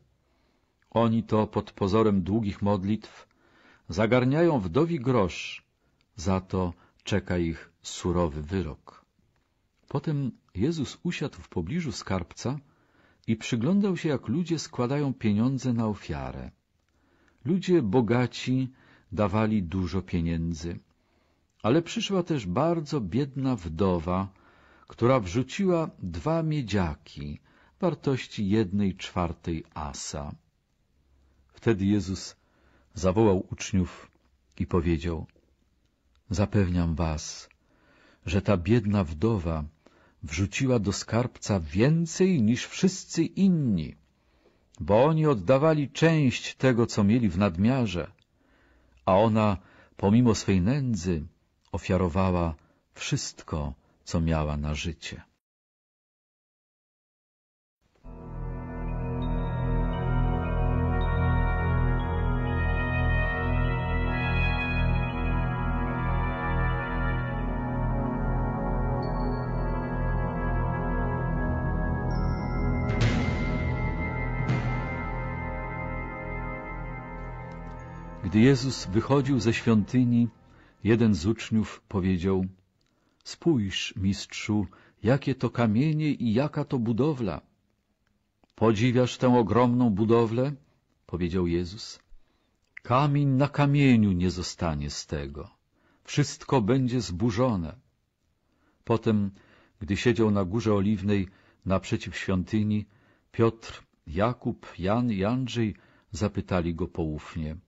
oni to pod pozorem długich modlitw zagarniają wdowi grosz, za to czeka ich surowy wyrok. Potem Jezus usiadł w pobliżu skarbca i przyglądał się, jak ludzie składają pieniądze na ofiarę. Ludzie bogaci dawali dużo pieniędzy, ale przyszła też bardzo biedna wdowa, która wrzuciła dwa miedziaki wartości jednej czwartej asa. Wtedy Jezus zawołał uczniów i powiedział Zapewniam was, że ta biedna wdowa wrzuciła do skarbca więcej niż wszyscy inni, bo oni oddawali część tego, co mieli w nadmiarze, a ona, pomimo swej nędzy, ofiarowała wszystko, co miała na życie. Gdy Jezus wychodził ze świątyni, jeden z uczniów powiedział – Spójrz, mistrzu, jakie to kamienie i jaka to budowla. Podziwiasz tę ogromną budowlę? powiedział Jezus. Kamień na kamieniu nie zostanie z tego. Wszystko będzie zburzone. Potem, gdy siedział na Górze Oliwnej naprzeciw świątyni, Piotr, Jakub, Jan i Andrzej zapytali go poufnie –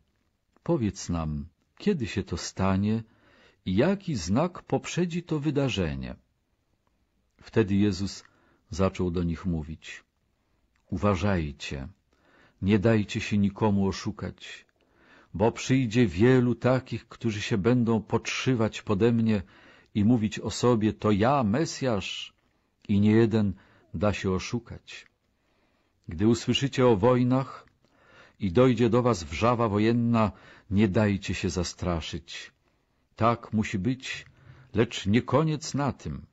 Powiedz nam, kiedy się to stanie i jaki znak poprzedzi to wydarzenie? Wtedy Jezus zaczął do nich mówić. Uważajcie, nie dajcie się nikomu oszukać, bo przyjdzie wielu takich, którzy się będą podszywać pode mnie i mówić o sobie, to ja, Mesjasz, i nie jeden da się oszukać. Gdy usłyszycie o wojnach i dojdzie do was wrzawa wojenna, nie dajcie się zastraszyć. Tak musi być, lecz nie koniec na tym.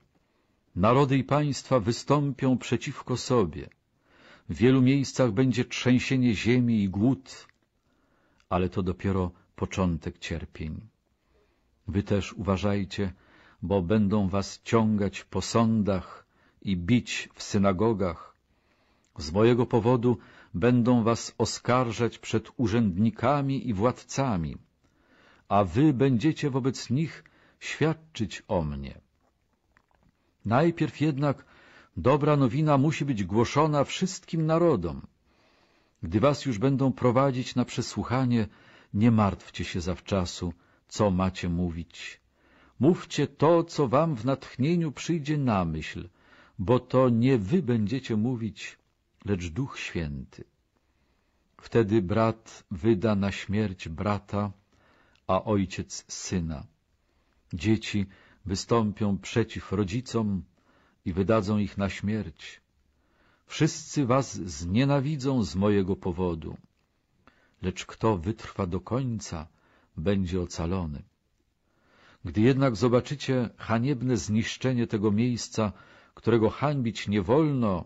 Narody i państwa wystąpią przeciwko sobie. W wielu miejscach będzie trzęsienie ziemi i głód, ale to dopiero początek cierpień. Wy też uważajcie, bo będą was ciągać po sądach i bić w synagogach. Z mojego powodu będą was oskarżać przed urzędnikami i władcami, a wy będziecie wobec nich świadczyć o mnie. Najpierw jednak dobra nowina musi być głoszona wszystkim narodom. Gdy was już będą prowadzić na przesłuchanie, nie martwcie się zawczasu, co macie mówić. Mówcie to, co wam w natchnieniu przyjdzie na myśl, bo to nie wy będziecie mówić, lecz Duch Święty. Wtedy brat wyda na śmierć brata, a ojciec syna. Dzieci wystąpią przeciw rodzicom i wydadzą ich na śmierć. Wszyscy was znienawidzą z mojego powodu, lecz kto wytrwa do końca, będzie ocalony. Gdy jednak zobaczycie haniebne zniszczenie tego miejsca, którego hańbić nie wolno,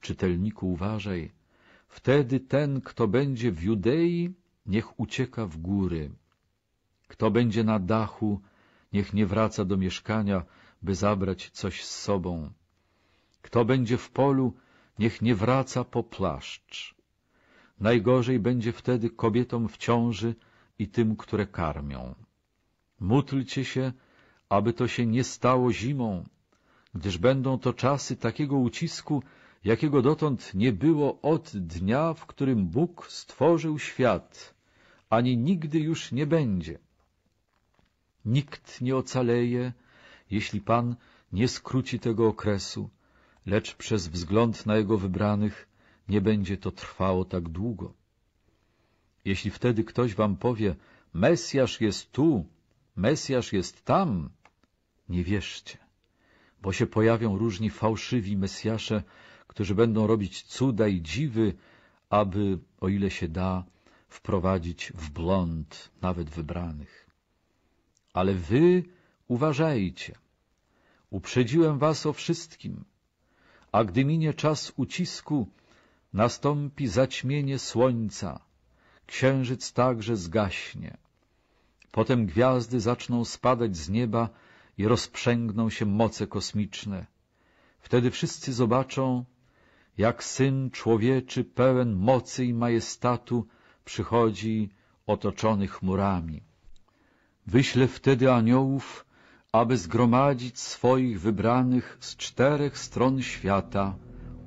Czytelniku, uważaj. Wtedy ten, kto będzie w Judei, niech ucieka w góry. Kto będzie na dachu, niech nie wraca do mieszkania, by zabrać coś z sobą. Kto będzie w polu, niech nie wraca po płaszcz. Najgorzej będzie wtedy kobietom w ciąży i tym, które karmią. Módlcie się, aby to się nie stało zimą, gdyż będą to czasy takiego ucisku, jakiego dotąd nie było od dnia, w którym Bóg stworzył świat, ani nigdy już nie będzie. Nikt nie ocaleje, jeśli Pan nie skróci tego okresu, lecz przez wzgląd na Jego wybranych nie będzie to trwało tak długo. Jeśli wtedy ktoś wam powie, Mesjasz jest tu, Mesjasz jest tam, nie wierzcie, bo się pojawią różni fałszywi Mesjasze, którzy będą robić cuda i dziwy, aby, o ile się da, wprowadzić w blond nawet wybranych. Ale wy uważajcie. Uprzedziłem was o wszystkim. A gdy minie czas ucisku, nastąpi zaćmienie słońca. Księżyc także zgaśnie. Potem gwiazdy zaczną spadać z nieba i rozprzęgną się moce kosmiczne. Wtedy wszyscy zobaczą, jak Syn Człowieczy pełen mocy i majestatu przychodzi otoczony chmurami. Wyślę wtedy aniołów, aby zgromadzić swoich wybranych z czterech stron świata,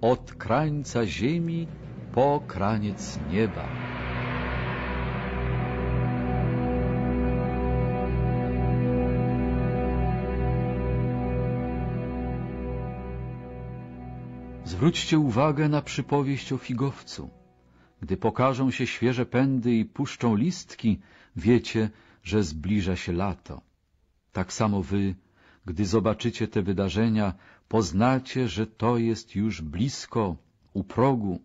od krańca ziemi po kraniec nieba. Zwróćcie uwagę na przypowieść o figowcu. Gdy pokażą się świeże pędy i puszczą listki, wiecie, że zbliża się lato. Tak samo wy, gdy zobaczycie te wydarzenia, poznacie, że to jest już blisko, u progu.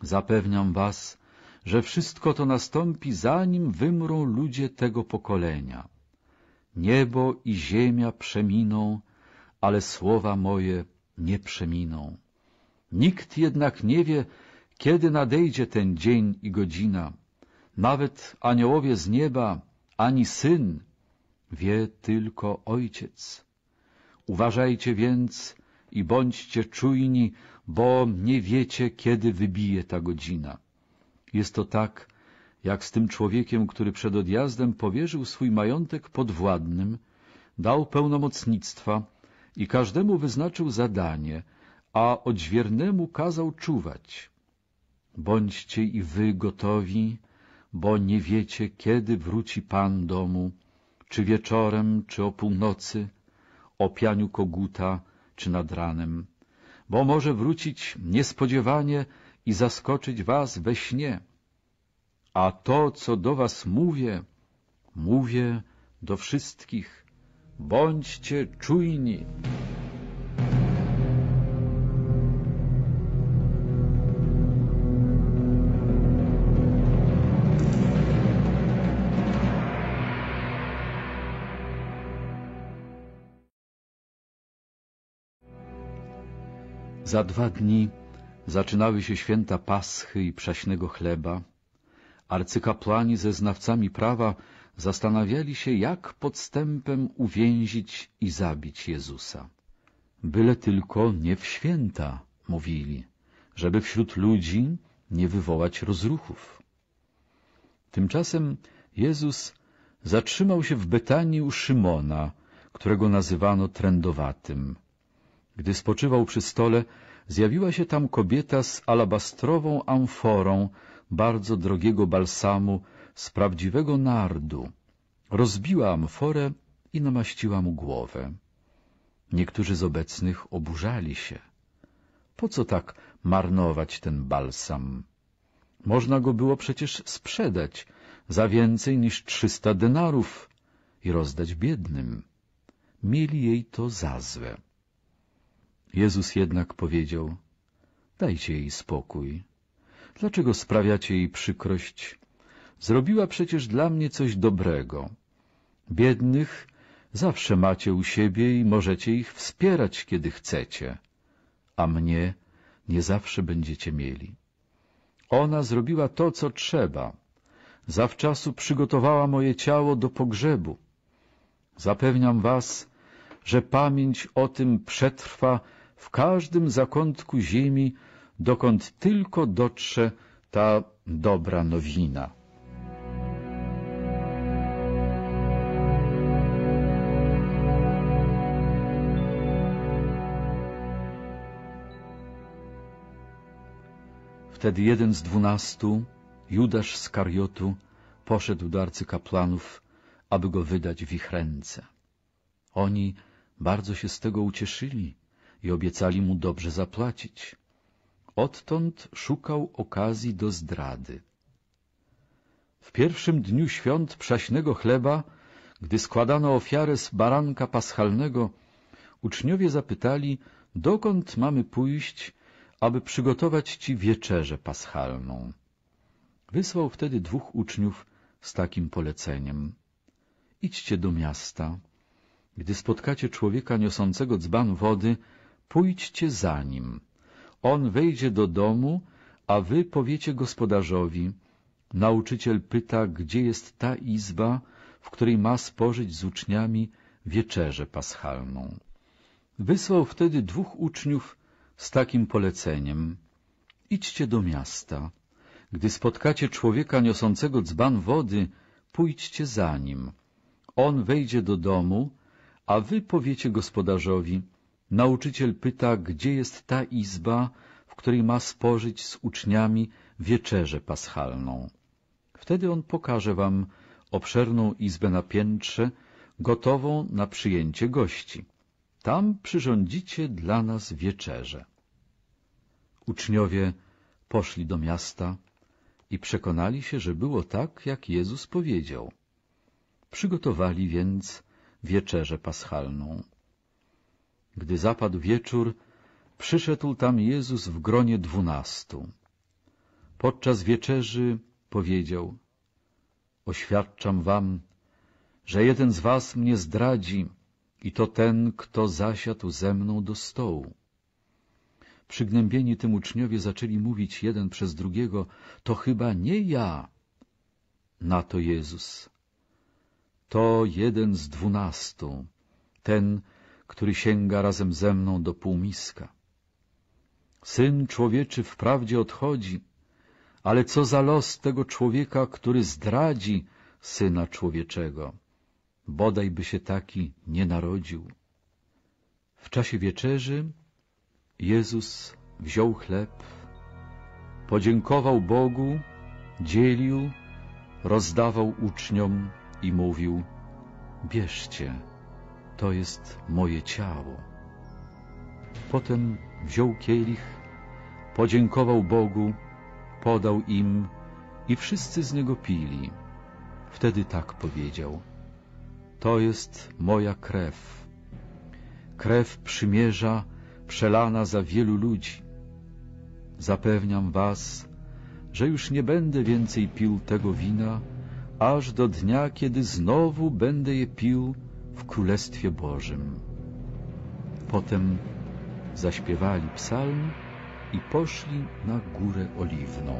Zapewniam was, że wszystko to nastąpi, zanim wymrą ludzie tego pokolenia. Niebo i ziemia przeminą, ale słowa moje nie przeminą. Nikt jednak nie wie, kiedy nadejdzie ten dzień i godzina. Nawet aniołowie z nieba, ani syn, wie tylko ojciec. Uważajcie więc i bądźcie czujni, bo nie wiecie, kiedy wybije ta godzina. Jest to tak, jak z tym człowiekiem, który przed odjazdem powierzył swój majątek podwładnym, dał pełnomocnictwa i każdemu wyznaczył zadanie – a odźwiernemu kazał czuwać. Bądźcie i wy gotowi, bo nie wiecie, kiedy wróci Pan domu, czy wieczorem, czy o północy, o pianiu koguta, czy nad ranem, bo może wrócić niespodziewanie i zaskoczyć was we śnie. A to, co do was mówię, mówię do wszystkich. Bądźcie czujni. Za dwa dni zaczynały się święta Paschy i prześnego chleba. Arcykapłani ze znawcami prawa zastanawiali się, jak podstępem uwięzić i zabić Jezusa. Byle tylko nie w święta, mówili, żeby wśród ludzi nie wywołać rozruchów. Tymczasem Jezus zatrzymał się w Betanii u Szymona, którego nazywano trędowatym. Gdy spoczywał przy stole, zjawiła się tam kobieta z alabastrową amforą bardzo drogiego balsamu z prawdziwego nardu. Rozbiła amforę i namaściła mu głowę. Niektórzy z obecnych oburzali się. Po co tak marnować ten balsam? Można go było przecież sprzedać za więcej niż trzysta denarów i rozdać biednym. Mieli jej to za złe. Jezus jednak powiedział, dajcie jej spokój. Dlaczego sprawiacie jej przykrość? Zrobiła przecież dla mnie coś dobrego. Biednych zawsze macie u siebie i możecie ich wspierać, kiedy chcecie, a mnie nie zawsze będziecie mieli. Ona zrobiła to, co trzeba. Zawczasu przygotowała moje ciało do pogrzebu. Zapewniam was, że pamięć o tym przetrwa w każdym zakątku ziemi, dokąd tylko dotrze ta dobra nowina. Wtedy jeden z dwunastu, Judasz z Kariotu, poszedł do arcykapłanów, aby go wydać w ich ręce. Oni bardzo się z tego ucieszyli i obiecali mu dobrze zapłacić. Odtąd szukał okazji do zdrady. W pierwszym dniu świąt prześnego chleba, gdy składano ofiarę z baranka paschalnego, uczniowie zapytali, dokąd mamy pójść, aby przygotować ci wieczerzę paschalną. Wysłał wtedy dwóch uczniów z takim poleceniem. Idźcie do miasta. Gdy spotkacie człowieka niosącego dzban wody, pójdźcie za nim. On wejdzie do domu, a wy powiecie gospodarzowi, nauczyciel pyta, gdzie jest ta izba, w której ma spożyć z uczniami wieczerzę paschalną. Wysłał wtedy dwóch uczniów z takim poleceniem. Idźcie do miasta. Gdy spotkacie człowieka niosącego dzban wody, pójdźcie za nim. On wejdzie do domu, a wy powiecie gospodarzowi – Nauczyciel pyta, gdzie jest ta izba, w której ma spożyć z uczniami wieczerzę paschalną. Wtedy on pokaże wam obszerną izbę na piętrze, gotową na przyjęcie gości. Tam przyrządzicie dla nas wieczerze. Uczniowie poszli do miasta i przekonali się, że było tak, jak Jezus powiedział. Przygotowali więc wieczerzę paschalną. Gdy zapadł wieczór, przyszedł tam Jezus w gronie dwunastu. Podczas wieczerzy powiedział, oświadczam wam, że jeden z was mnie zdradzi i to ten, kto zasiadł ze mną do stołu. Przygnębieni tym uczniowie zaczęli mówić jeden przez drugiego, to chyba nie ja. Na to Jezus. To jeden z dwunastu, ten, który sięga razem ze mną do półmiska. Syn człowieczy wprawdzie odchodzi, ale co za los tego człowieka, który zdradzi Syna Człowieczego? Bodaj by się taki nie narodził. W czasie wieczerzy Jezus wziął chleb, podziękował Bogu, dzielił, rozdawał uczniom i mówił — bierzcie to jest moje ciało. Potem wziął kielich, podziękował Bogu, podał im i wszyscy z niego pili. Wtedy tak powiedział, to jest moja krew, krew przymierza przelana za wielu ludzi. Zapewniam was, że już nie będę więcej pił tego wina, aż do dnia, kiedy znowu będę je pił w Królestwie Bożym. Potem zaśpiewali psalm i poszli na Górę Oliwną.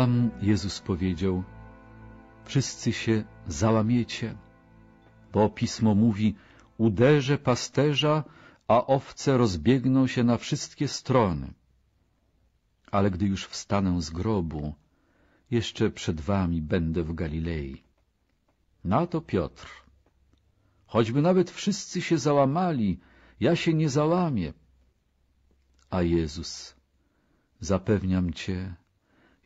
wam Jezus powiedział, wszyscy się załamiecie, bo Pismo mówi, uderzę pasterza, a owce rozbiegną się na wszystkie strony. Ale gdy już wstanę z grobu, jeszcze przed wami będę w Galilei. Na to Piotr. Choćby nawet wszyscy się załamali, ja się nie załamię. A Jezus, zapewniam cię,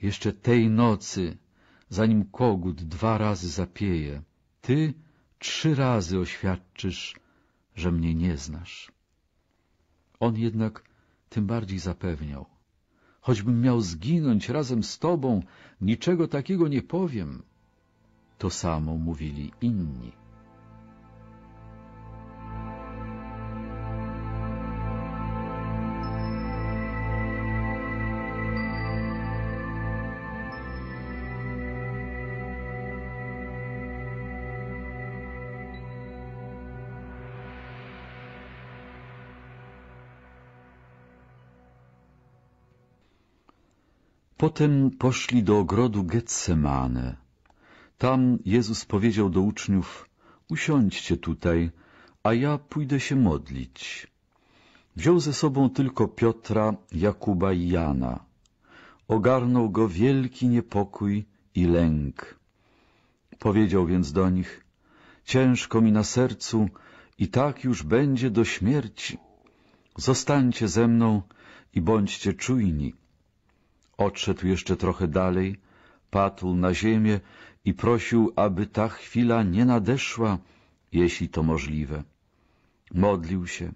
jeszcze tej nocy, zanim kogut dwa razy zapieje, ty trzy razy oświadczysz, że mnie nie znasz. On jednak tym bardziej zapewniał. Choćbym miał zginąć razem z tobą, niczego takiego nie powiem. To samo mówili inni. Potem poszli do ogrodu Getsemane. Tam Jezus powiedział do uczniów, usiądźcie tutaj, a ja pójdę się modlić. Wziął ze sobą tylko Piotra, Jakuba i Jana. Ogarnął go wielki niepokój i lęk. Powiedział więc do nich, ciężko mi na sercu i tak już będzie do śmierci. Zostańcie ze mną i bądźcie czujni. Odszedł jeszcze trochę dalej, padł na ziemię i prosił, aby ta chwila nie nadeszła, jeśli to możliwe. Modlił się.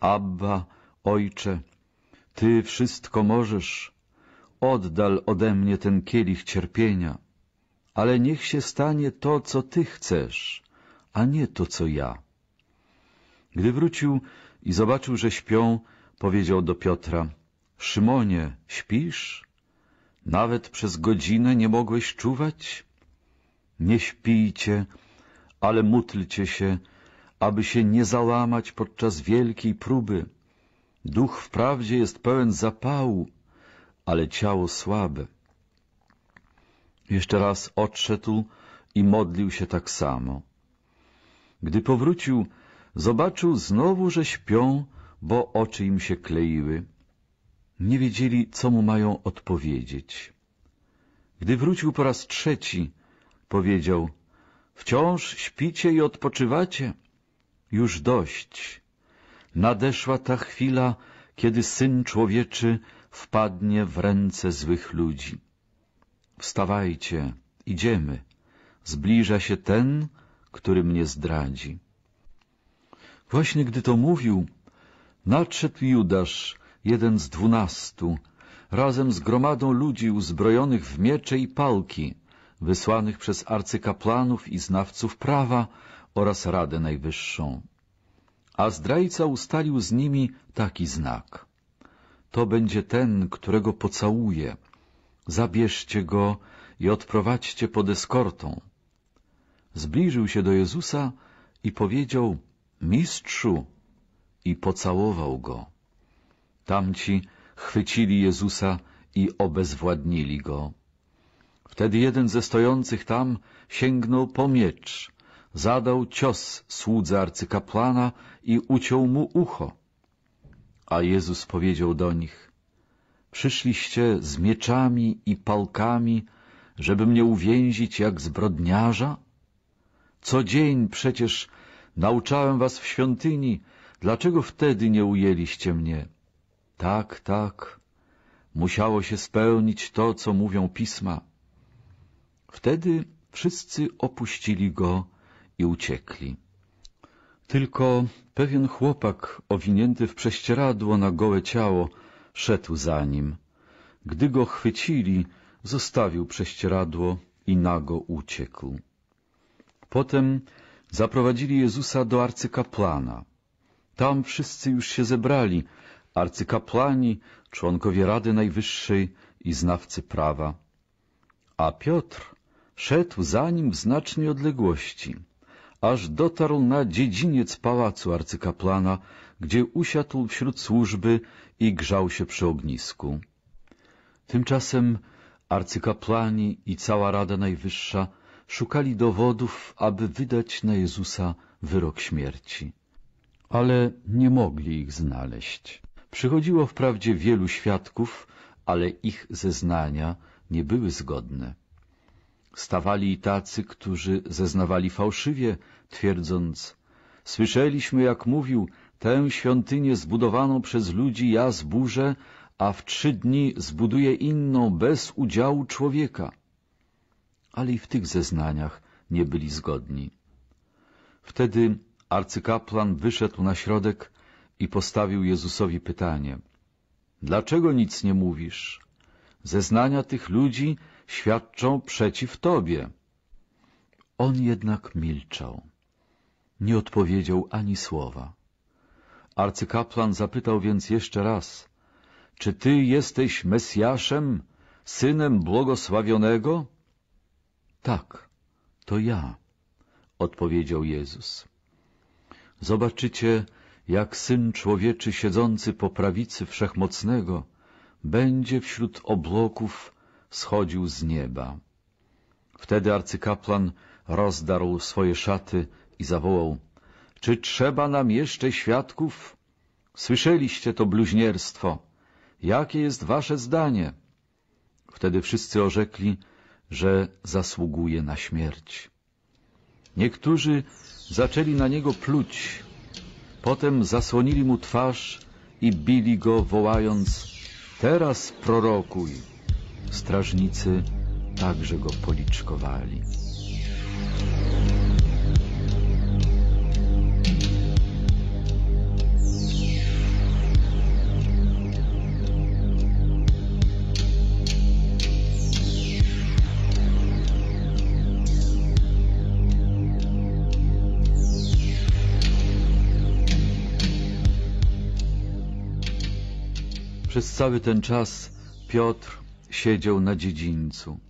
Abba, Ojcze, Ty wszystko możesz. Oddal ode mnie ten kielich cierpienia, ale niech się stanie to, co Ty chcesz, a nie to, co ja. Gdy wrócił i zobaczył, że śpią, powiedział do Piotra — Szymonie, śpisz? Nawet przez godzinę nie mogłeś czuwać? Nie śpijcie, ale mutlcie się, aby się nie załamać podczas wielkiej próby. Duch wprawdzie jest pełen zapału, ale ciało słabe. Jeszcze raz odszedł i modlił się tak samo. Gdy powrócił, zobaczył znowu, że śpią, bo oczy im się kleiły. Nie wiedzieli, co mu mają odpowiedzieć. Gdy wrócił po raz trzeci, powiedział — Wciąż śpicie i odpoczywacie? Już dość. Nadeszła ta chwila, kiedy Syn Człowieczy wpadnie w ręce złych ludzi. Wstawajcie, idziemy. Zbliża się ten, który mnie zdradzi. Właśnie gdy to mówił, nadszedł Judasz, jeden z dwunastu, razem z gromadą ludzi uzbrojonych w miecze i pałki, wysłanych przez arcykapłanów i znawców prawa oraz Radę Najwyższą. A zdrajca ustalił z nimi taki znak. To będzie ten, którego pocałuje. Zabierzcie go i odprowadźcie pod eskortą. Zbliżył się do Jezusa i powiedział, mistrzu, i pocałował go. Tamci chwycili Jezusa i obezwładnili go. Wtedy jeden ze stojących tam sięgnął po miecz, zadał cios słudze arcykapłana i uciął mu ucho. A Jezus powiedział do nich, przyszliście z mieczami i pałkami, żeby mnie uwięzić jak zbrodniarza? Co dzień przecież nauczałem was w świątyni, dlaczego wtedy nie ujęliście mnie? Tak, tak, musiało się spełnić to, co mówią pisma. Wtedy wszyscy opuścili go i uciekli. Tylko pewien chłopak, owinięty w prześcieradło na gołe ciało, szedł za nim. Gdy go chwycili, zostawił prześcieradło i nago uciekł. Potem zaprowadzili Jezusa do arcykapłana. Tam wszyscy już się zebrali, arcykapłani, członkowie Rady Najwyższej i znawcy prawa. A Piotr szedł za nim w znacznej odległości, aż dotarł na dziedziniec pałacu arcykapłana, gdzie usiadł wśród służby i grzał się przy ognisku. Tymczasem arcykapłani i cała Rada Najwyższa szukali dowodów, aby wydać na Jezusa wyrok śmierci, ale nie mogli ich znaleźć. Przychodziło wprawdzie wielu świadków, ale ich zeznania nie były zgodne. Stawali i tacy, którzy zeznawali fałszywie, twierdząc Słyszeliśmy, jak mówił, tę świątynię zbudowaną przez ludzi ja zburzę, a w trzy dni zbuduję inną bez udziału człowieka. Ale i w tych zeznaniach nie byli zgodni. Wtedy arcykapłan wyszedł na środek i postawił Jezusowi pytanie – Dlaczego nic nie mówisz? Zeznania tych ludzi świadczą przeciw Tobie. On jednak milczał. Nie odpowiedział ani słowa. Arcykaplan zapytał więc jeszcze raz – Czy Ty jesteś Mesjaszem, Synem Błogosławionego? – Tak, to ja – odpowiedział Jezus. Zobaczycie, jak Syn Człowieczy siedzący po prawicy Wszechmocnego, będzie wśród obłoków schodził z nieba. Wtedy arcykaplan rozdarł swoje szaty i zawołał — Czy trzeba nam jeszcze świadków? Słyszeliście to bluźnierstwo. Jakie jest wasze zdanie? Wtedy wszyscy orzekli, że zasługuje na śmierć. Niektórzy zaczęli na niego pluć, Potem zasłonili mu twarz i bili go, wołając Teraz prorokuj! Strażnicy także go policzkowali. Przez cały ten czas Piotr siedział na dziedzińcu.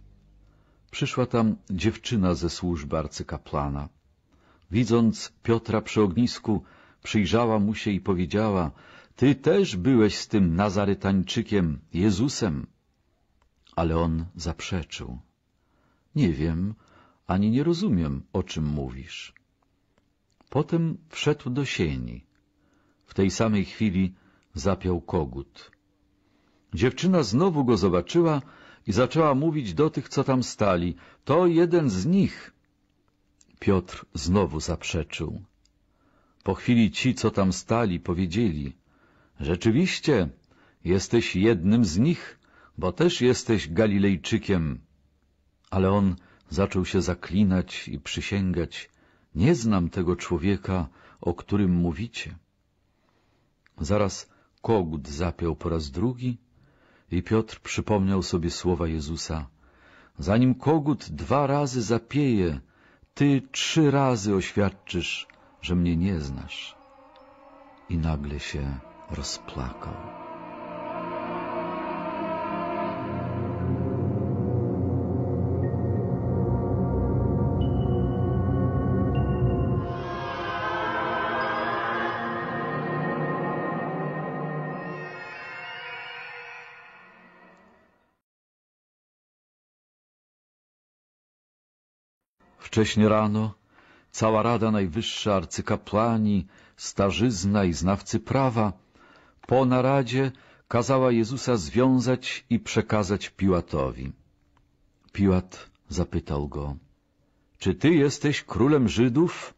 Przyszła tam dziewczyna ze służby arcykaplana. Widząc Piotra przy ognisku, przyjrzała mu się i powiedziała — Ty też byłeś z tym Nazarytańczykiem, Jezusem. Ale on zaprzeczył. — Nie wiem, ani nie rozumiem, o czym mówisz. Potem wszedł do sieni. W tej samej chwili zapiał kogut. Dziewczyna znowu go zobaczyła i zaczęła mówić do tych, co tam stali. To jeden z nich. Piotr znowu zaprzeczył. Po chwili ci, co tam stali, powiedzieli. Rzeczywiście, jesteś jednym z nich, bo też jesteś Galilejczykiem. Ale on zaczął się zaklinać i przysięgać. Nie znam tego człowieka, o którym mówicie. Zaraz kogut zapiał po raz drugi i Piotr przypomniał sobie słowa Jezusa. Zanim kogut dwa razy zapieje, ty trzy razy oświadczysz, że mnie nie znasz. I nagle się rozplakał. Wcześnie rano cała Rada Najwyższa, arcykapłani, starzyzna i znawcy prawa po naradzie kazała Jezusa związać i przekazać Piłatowi. Piłat zapytał go, czy ty jesteś królem Żydów?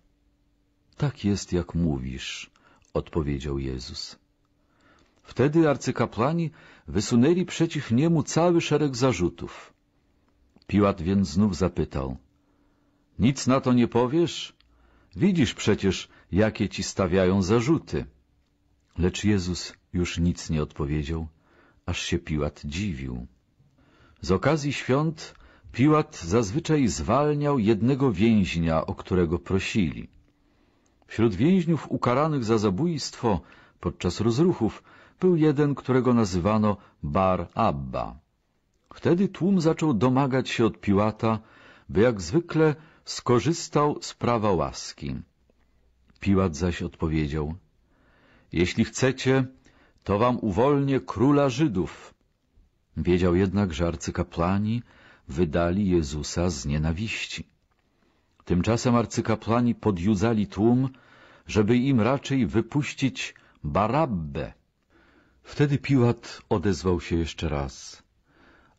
Tak jest, jak mówisz, odpowiedział Jezus. Wtedy arcykapłani wysunęli przeciw niemu cały szereg zarzutów. Piłat więc znów zapytał, nic na to nie powiesz? Widzisz przecież, jakie ci stawiają zarzuty. Lecz Jezus już nic nie odpowiedział, aż się Piłat dziwił. Z okazji świąt Piłat zazwyczaj zwalniał jednego więźnia, o którego prosili. Wśród więźniów ukaranych za zabójstwo podczas rozruchów był jeden, którego nazywano Bar Abba. Wtedy tłum zaczął domagać się od Piłata, by jak zwykle skorzystał z prawa łaski. Piłat zaś odpowiedział, jeśli chcecie, to wam uwolnię króla Żydów. Wiedział jednak, że arcykapłani wydali Jezusa z nienawiści. Tymczasem arcykapłani podjudzali tłum, żeby im raczej wypuścić Barabbę. Wtedy Piłat odezwał się jeszcze raz.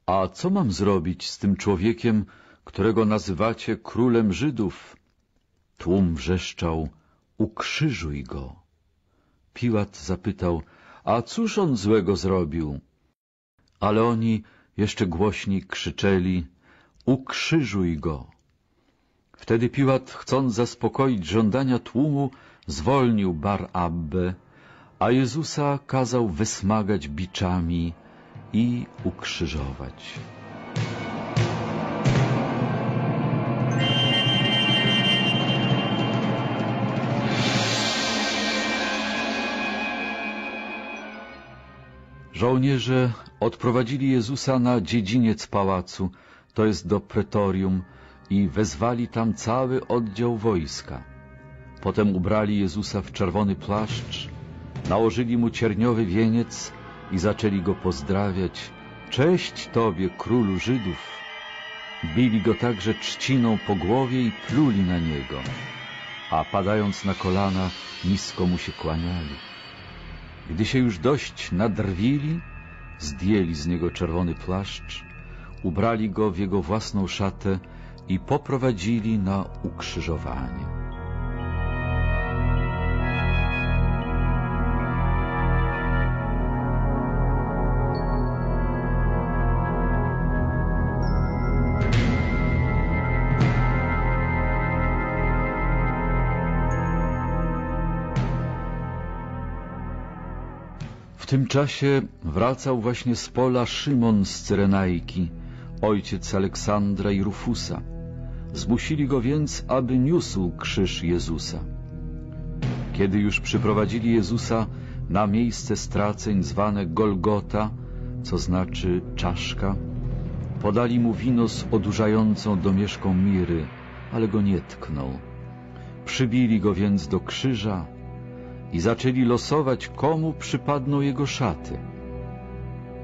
A co mam zrobić z tym człowiekiem, którego nazywacie królem Żydów. Tłum wrzeszczał, ukrzyżuj go. Piłat zapytał, a cóż on złego zrobił? Ale oni jeszcze głośniej krzyczeli, ukrzyżuj go. Wtedy Piłat, chcąc zaspokoić żądania tłumu, zwolnił Bar Abbę, a Jezusa kazał wysmagać biczami i ukrzyżować. Żołnierze odprowadzili Jezusa na dziedziniec pałacu, to jest do pretorium, i wezwali tam cały oddział wojska. Potem ubrali Jezusa w czerwony płaszcz, nałożyli mu cierniowy wieniec i zaczęli go pozdrawiać. Cześć Tobie, królu Żydów! Bili go także trzciną po głowie i pluli na niego, a padając na kolana, nisko mu się kłaniali. Gdy się już dość nadrwili, zdjęli z niego czerwony płaszcz, ubrali go w jego własną szatę i poprowadzili na ukrzyżowanie. tym czasie wracał właśnie z pola Szymon z Cyrenajki, ojciec Aleksandra i Rufusa. Zmusili go więc, aby niósł krzyż Jezusa. Kiedy już przyprowadzili Jezusa na miejsce straceń zwane Golgota, co znaczy czaszka, podali mu wino z odurzającą domieszką miry, ale go nie tknął. Przybili go więc do krzyża i zaczęli losować, komu przypadną jego szaty.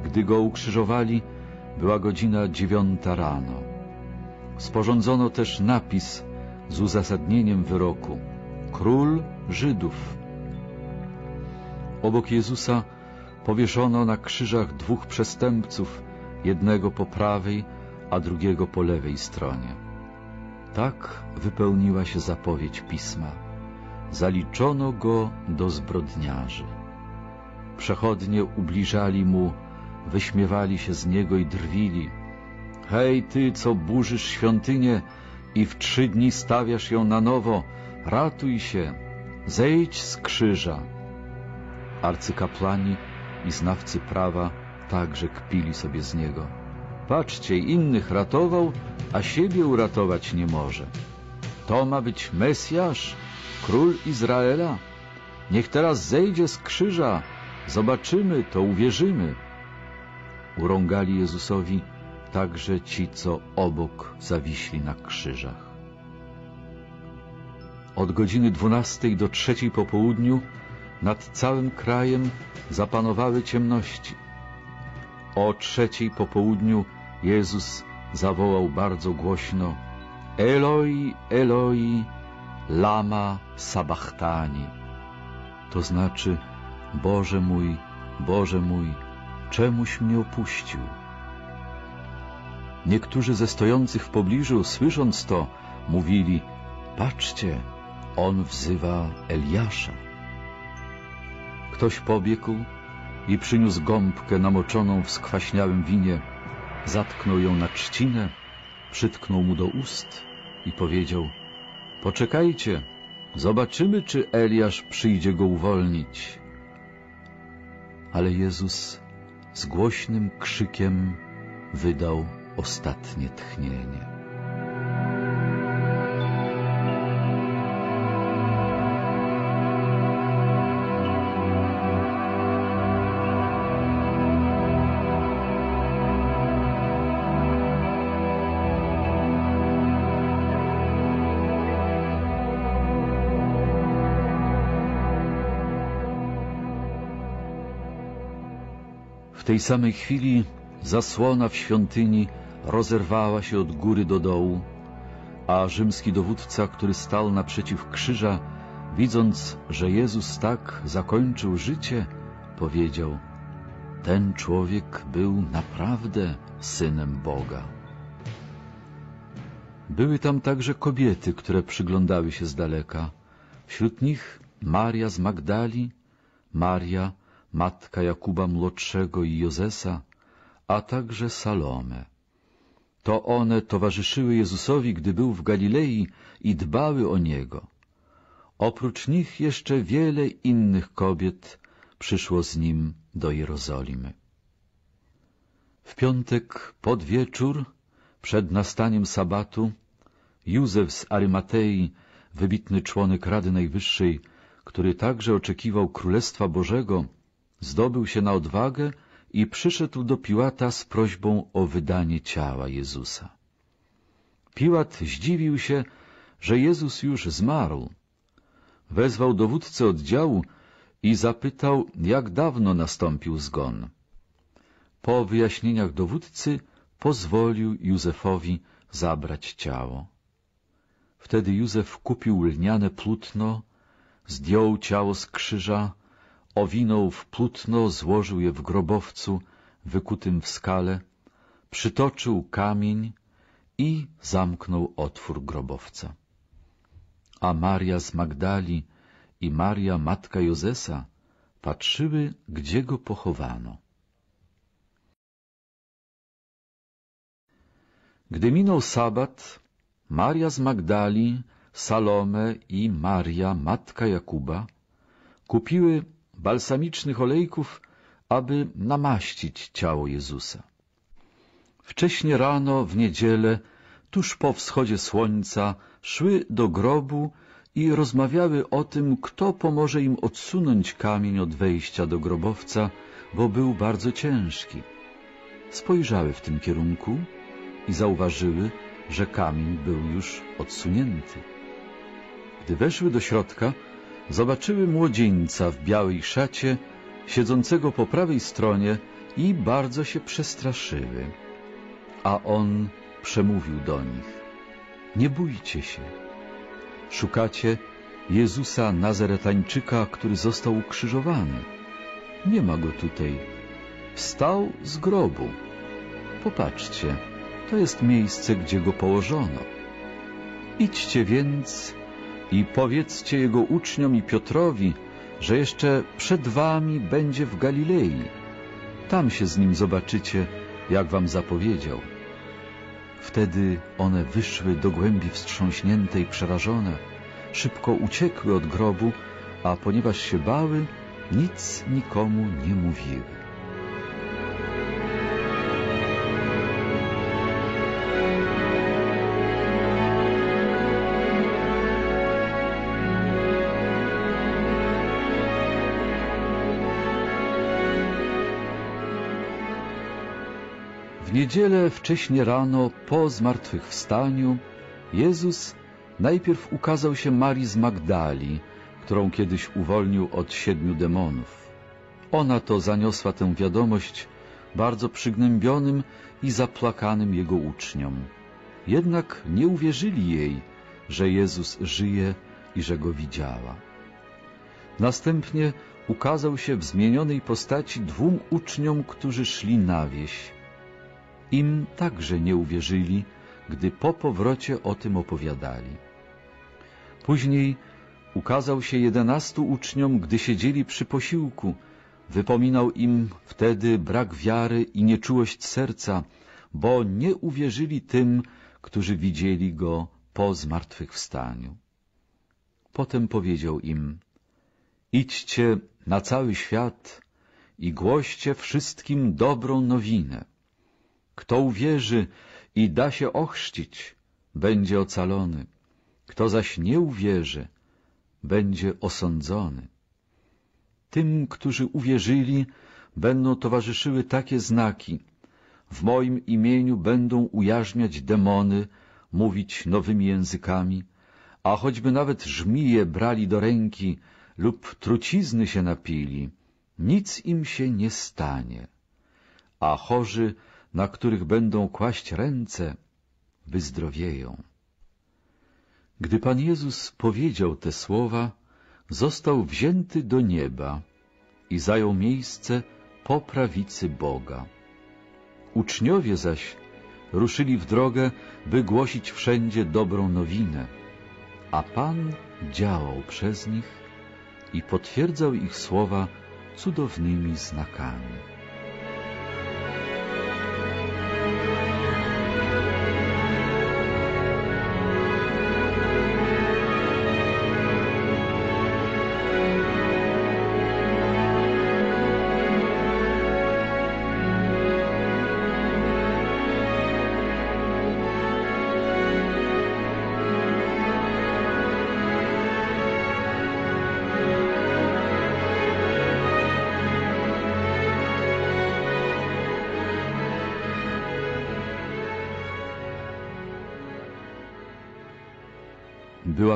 Gdy go ukrzyżowali, była godzina dziewiąta rano. Sporządzono też napis z uzasadnieniem wyroku – Król Żydów. Obok Jezusa powieszono na krzyżach dwóch przestępców, jednego po prawej, a drugiego po lewej stronie. Tak wypełniła się zapowiedź Pisma zaliczono go do zbrodniarzy. Przechodnie ubliżali mu, wyśmiewali się z niego i drwili. Hej ty, co burzysz świątynię i w trzy dni stawiasz ją na nowo, ratuj się, zejdź z krzyża. Arcykapłani i znawcy prawa także kpili sobie z niego. Patrzcie, innych ratował, a siebie uratować nie może. To ma być Mesjasz? król Izraela? Niech teraz zejdzie z krzyża, zobaczymy, to uwierzymy. Urągali Jezusowi także ci, co obok zawiśli na krzyżach. Od godziny dwunastej do trzeciej po południu nad całym krajem zapanowały ciemności. O trzeciej po południu Jezus zawołał bardzo głośno Eloi, Eloi, Lama Sabachtani, to znaczy Boże mój, Boże mój, czemuś mnie opuścił. Niektórzy ze stojących w pobliżu, słysząc to, mówili, patrzcie, on wzywa Eliasza. Ktoś pobiegł i przyniósł gąbkę namoczoną w skwaśniałym winie, zatknął ją na trzcinę, przytknął mu do ust i powiedział – Poczekajcie, zobaczymy, czy Eliasz przyjdzie go uwolnić. Ale Jezus z głośnym krzykiem wydał ostatnie tchnienie. tej samej chwili zasłona w świątyni rozerwała się od góry do dołu, a rzymski dowódca, który stał naprzeciw krzyża, widząc, że Jezus tak zakończył życie, powiedział Ten człowiek był naprawdę Synem Boga. Były tam także kobiety, które przyglądały się z daleka. Wśród nich Maria z Magdali, Maria matka Jakuba Młodszego i Jozesa, a także Salome. To one towarzyszyły Jezusowi, gdy był w Galilei i dbały o Niego. Oprócz nich jeszcze wiele innych kobiet przyszło z Nim do Jerozolimy. W piątek pod wieczór, przed nastaniem sabatu, Józef z Arymatei, wybitny członek Rady Najwyższej, który także oczekiwał Królestwa Bożego, zdobył się na odwagę i przyszedł do Piłata z prośbą o wydanie ciała Jezusa. Piłat zdziwił się, że Jezus już zmarł. Wezwał dowódcę oddziału i zapytał, jak dawno nastąpił zgon. Po wyjaśnieniach dowódcy pozwolił Józefowi zabrać ciało. Wtedy Józef kupił lniane płótno, zdjął ciało z krzyża, owinął w płótno, złożył je w grobowcu wykutym w skale, przytoczył kamień i zamknął otwór grobowca. A Maria z Magdali i Maria, matka Jozesa, patrzyły, gdzie go pochowano. Gdy minął sabat, Maria z Magdali, Salome i Maria, matka Jakuba, kupiły balsamicznych olejków, aby namaścić ciało Jezusa. Wcześnie rano, w niedzielę, tuż po wschodzie słońca, szły do grobu i rozmawiały o tym, kto pomoże im odsunąć kamień od wejścia do grobowca, bo był bardzo ciężki. Spojrzały w tym kierunku i zauważyły, że kamień był już odsunięty. Gdy weszły do środka, zobaczyły młodzieńca w białej szacie, siedzącego po prawej stronie i bardzo się przestraszyły. A on przemówił do nich. Nie bójcie się. Szukacie Jezusa Nazaretańczyka, który został ukrzyżowany. Nie ma go tutaj. Wstał z grobu. Popatrzcie, to jest miejsce, gdzie go położono. Idźcie więc i powiedzcie jego uczniom i Piotrowi, że jeszcze przed wami będzie w Galilei. Tam się z nim zobaczycie, jak wam zapowiedział. Wtedy one wyszły do głębi wstrząśnięte i przerażone. Szybko uciekły od grobu, a ponieważ się bały, nic nikomu nie mówiły. niedzielę wcześnie rano po zmartwychwstaniu Jezus najpierw ukazał się Marii z Magdali, którą kiedyś uwolnił od siedmiu demonów. Ona to zaniosła tę wiadomość bardzo przygnębionym i zapłakanym jego uczniom. Jednak nie uwierzyli jej, że Jezus żyje i że go widziała. Następnie ukazał się w zmienionej postaci dwóm uczniom, którzy szli na wieś. Im także nie uwierzyli, gdy po powrocie o tym opowiadali. Później ukazał się jedenastu uczniom, gdy siedzieli przy posiłku. Wypominał im wtedy brak wiary i nieczułość serca, bo nie uwierzyli tym, którzy widzieli go po zmartwychwstaniu. Potem powiedział im, idźcie na cały świat i głoście wszystkim dobrą nowinę. Kto uwierzy i da się ochrzcić, będzie ocalony. Kto zaś nie uwierzy, będzie osądzony. Tym, którzy uwierzyli, będą towarzyszyły takie znaki. W moim imieniu będą ujarzmiać demony, mówić nowymi językami, a choćby nawet żmije brali do ręki lub trucizny się napili, nic im się nie stanie. A chorzy na których będą kłaść ręce, wyzdrowieją. Gdy Pan Jezus powiedział te słowa, został wzięty do nieba i zajął miejsce po prawicy Boga. Uczniowie zaś ruszyli w drogę, by głosić wszędzie dobrą nowinę, a Pan działał przez nich i potwierdzał ich słowa cudownymi znakami.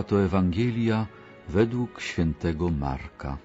to Ewangelia według świętego Marka.